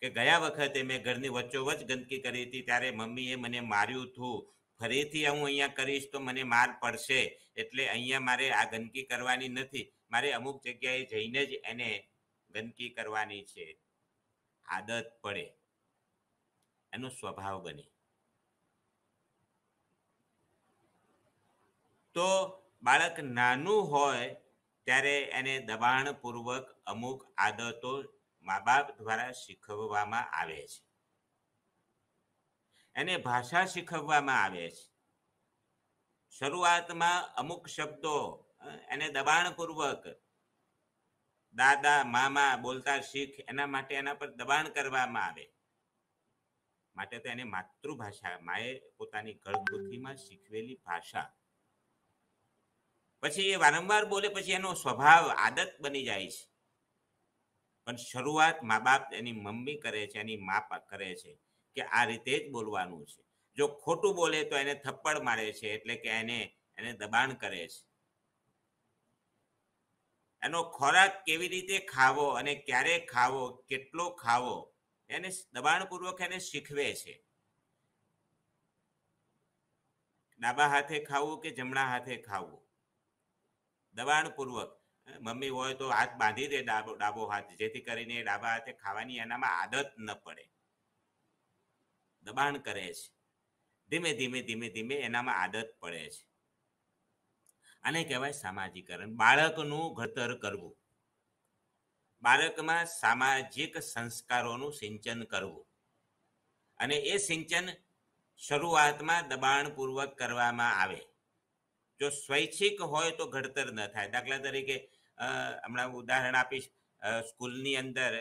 કે ગયા વખતે મેં ઘરની વચ્ચોવચ ગંદકી કરી હતી ત્યારે મમ્મીએ મને માર્યું હતું ફરીથી હું અહીંયા કરીશ તો મને માર પડશે એટલે અહીંયા મારે આ ગંદકી કરવાની નથી મારે અમુક જગ્યાએ જઈને જ એને ગંદકી કરવાની છે આદત પડે એનો સ્વભાવ બને તો બાળક નાનું હોય ત્યારે એને દબાણપૂર્વક અમુક આદતો મા બાપ દ્વારા શીખવવામાં આવે છે એને ભાષા શીખવવામાં આવે છે શરૂઆતમાં અમુક શબ્દો એને દબાણપૂર્વક દાદા મામા બોલતા શીખ એના માટે એના પર દબાણ કરવામાં આવે માટે તો એને માતૃભાષા માએ પોતાની ગળપુથીમાં શીખવેલી ભાષા પછી એ વારંવાર બોલે પછી એનો સ્વભાવ આદત બની જાય છે પણ શરૂઆત મા બાપ એની મમ્મી કરે છે એની મા કરે છે કે આ રીતે જ બોલવાનું છે જો ખોટું બોલે તો એને થપ્પડ મારે છે એટલે કે એને એને દબાણ કરે છે એનો ખોરાક કેવી રીતે ખાવો અને ક્યારે ખાવો કેટલો ખાવો એને દબાણપૂર્વક એને શીખવે છે ડાબા હાથે ખાવું કે જમણા હાથે ખાવું દબાણપૂર્વક મમ્મી હોય તો હાથ બાંધી દે ડાબો ડાબો હાથ જેથી કરીને ડાબા હાથે ખાવાની એનામાં આદત ન પડે દબાણ કરે છે ધીમે ધીમે ધીમે ધીમે એનામાં આદત પડે છે આને કહેવાય સામાજિકરણ બાળકનું ઘડતર કરવું બાળકમાં સામાજિક સંસ્કારોનું સિંચન કરવું અને એ સિંચન શરૂઆતમાં દબાણપૂર્વક કરવામાં આવે જો સ્વૈચ્છિક હોય તો ઘડતર ન થાય દાખલા તરીકે હમણાં ઉદાહરણ આપીશ સ્કૂલની અંદર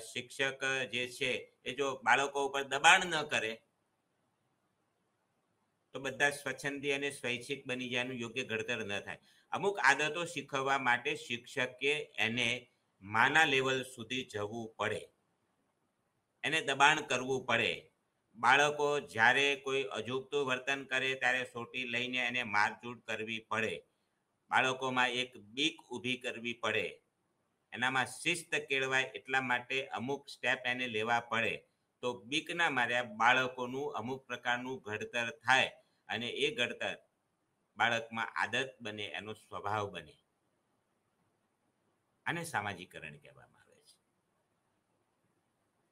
શિક્ષક જે છે એ જો બાળકો ઉપર દબાણ ન કરે તો બધા સ્વચ્છંદી અને સ્વૈચ્છિક બની જવાનું યોગ્ય ઘડતર ન થાય અમુક આદતો શીખવવા માટે શિક્ષકે એને માના લેવલ સુધી જવું પડે એને દબાણ કરવું પડે બાળકો જ્યારે કોઈ અજુગતું વર્તન કરે ત્યારે સોટી લઈને એને મારઝૂડ કરવી પડે બાળકોમાં એક બીક ઊભી કરવી પડે એનામાં શિસ્ત કેળવાય એટલા માટે અમુક સ્ટેપ એને લેવા પડે તો બીકના માર્યા બાળકોનું અમુક પ્રકારનું ઘડતર થાય અને એ ઘડતર બાળકમાં આદત બને એનો સ્વભાવ બને આને સામાજિકરણ કહેવામાં આવે છે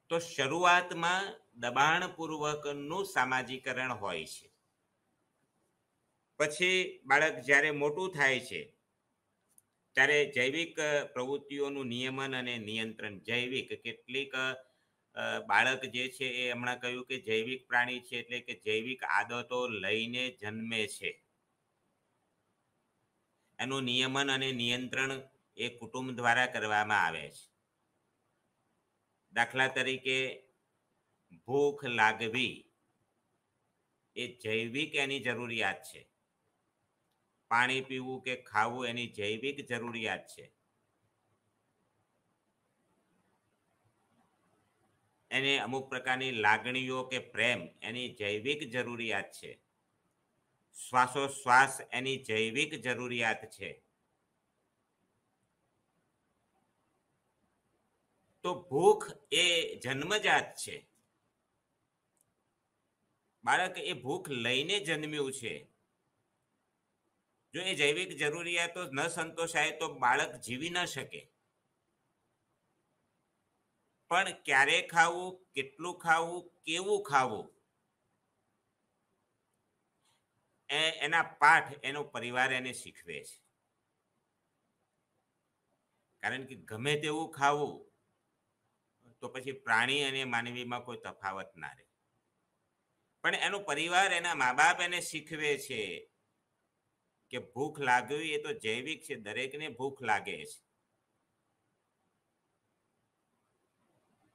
તો શરૂઆતમાં દબાણપૂર્વકનું સામાજિકરણ હોય છે પછી બાળક જ્યારે મોટું થાય છે ત્યારે જૈવિક પ્રવૃત્તિઓનું નિયમન અને નિયંત્રણ જૈવિક કેટલીક બાળક જે છે એ હમણાં કહ્યું કે જૈવિક પ્રાણી છે એટલે કે જૈવિક આદતો લઈને જન્મે છે એનું નિયમન અને નિયંત્રણ એ કુટુંબ દ્વારા કરવામાં આવે છે દાખલા તરીકે ભૂખ લાગવી એ જૈવિક એની જરૂરિયાત છે પાણી પીવું કે ખાવું એની જૈવિક જરૂરિયાત છે એને અમુક પ્રકારની લાગણીઓ કે પ્રેમ એની જૈવિક જરૂરિયાત છે શ્વાસોશ્વાસ એની જૈવિક જરૂરિયાત છે તો ભૂખ એ જન્મજાત છે બાળક એ ભૂખ લઈને જન્મ્યું છે જો એ જૈવિક જરૂરિયાતો ન સંતોષાય તો બાળક જીવી ન શકે પણ ક્યારે ખાવું કેટલું ખાવું કેવું ખાવું એના પાઠ એનો પરિવાર એને શીખવે છે કારણ કે ગમે તેવું ખાવું તો પછી પ્રાણી અને માનવીમાં કોઈ તફાવત ના રહે પણ એનો પરિવાર એના મા બાપ એને શીખવે છે કે ભૂખ લાગવી એ તો જૈવિક છે દરેકને ભૂખ લાગે છે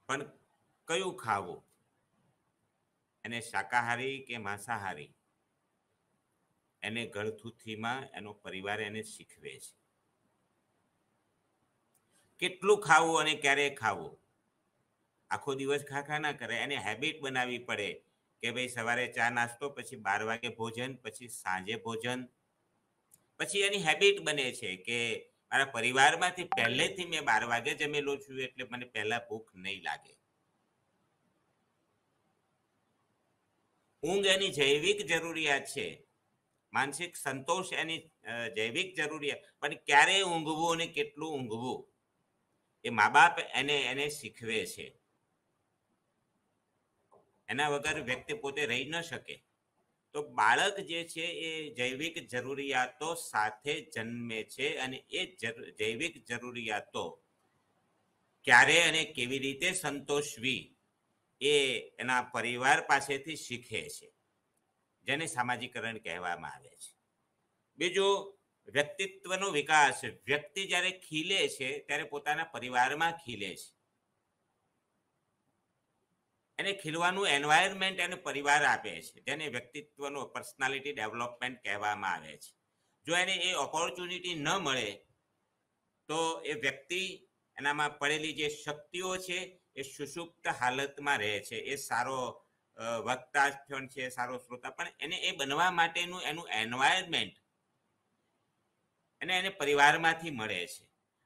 પણ કયું ખાવું એને શાકાહારી કે માંસાહારી એને ગળથુથીમાં એનો પરિવાર એને શીખવે છે કેટલું ખાવું અને ક્યારે ખાવું આખો દિવસ ખાખા ના કરે એને હેબિટ બનાવવી પડે કે ભાઈ સવારે ચા નાસ્તો પછી બાર વાગે ભોજન પછી સાંજે ભોજન પછી એની હેબિટ બને છે કે મારા પરિવારમાંથી પહેલેથી મેં બાર વાગે જમેલો છું એટલે મને પહેલા ભૂખ નહીં લાગે ઊંઘ એની જૈવિક જરૂરિયાત છે માનસિક સંતોષ એની જૈવિક જરૂરિયાત પણ ક્યારે ઊંઘવું અને કેટલું ઊંઘવું એ મા બાપ એને એને શીખવે છે એના વગર વ્યક્તિ પોતે રહી ન શકે તો બાળક જે છે એ જૈવિક જરૂરિયાતો સાથે જન્મે છે અને એ જૈવિક જરૂરિયાતો ક્યારે અને કેવી રીતે સંતોષવી એ એના પરિવાર પાસેથી શીખે છે જેને સામાજિકરણ કહેવામાં આવે છે બીજું વ્યક્તિત્વનો વિકાસ વ્યક્તિ જ્યારે ખીલે છે ત્યારે પોતાના પરિવારમાં ખીલે છે એને ખીલવાનું એન્વાયરમેન્ટ એને પરિવાર આપે છે જેને વ્યક્તિત્વનો પર્સનાલિટી ડેવલપમેન્ટ કહેવામાં આવે છે જો એને એ ઓપોર્ચ્યુનિટી ન મળે તો એ વ્યક્તિ એનામાં પડેલી જે શક્તિઓ છે એ સુષુપ્ત હાલતમાં રહે છે એ સારો વક્તા પણ છે સારો શ્રોતા પણ એને એ બનવા માટેનું એનું એન્વાયરમેન્ટ એને એને પરિવારમાંથી મળે છે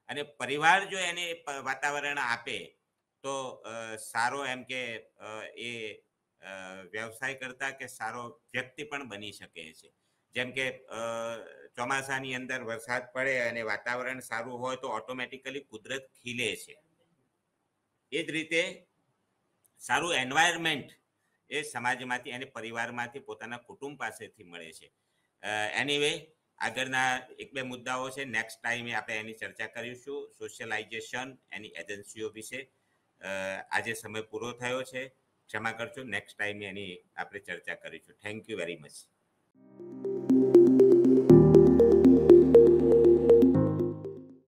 અને પરિવાર જો એને વાતાવરણ આપે તો સારો એમ કે એ વ્યવસાય કરતા કે સારો વ્યક્તિ પણ બની શકે છે જેમ કે ચોમાસાની અંદર વરસાદ પડે અને વાતાવરણ સારું હોય તો ઓટોમેટિકલી કુદરત ખીલે છે એ જ રીતે સારું એન્વાયરમેન્ટ એ સમાજમાંથી અને પરિવારમાંથી પોતાના કુટુંબ પાસેથી મળે છે એનીવે આગળના એક બે મુદ્દાઓ છે નેક્સ્ટ ટાઈમે આપણે એની ચર્ચા કરીશું સોશિયલાઇઝેશન એની એજન્સીઓ વિશે આજે સમય પૂરો થયો છે ક્ષમા કરજો નેક્સ્ટ ટાઈમે એની આપણે ચર્ચા કરીશું થેન્ક યુ વેરી મચ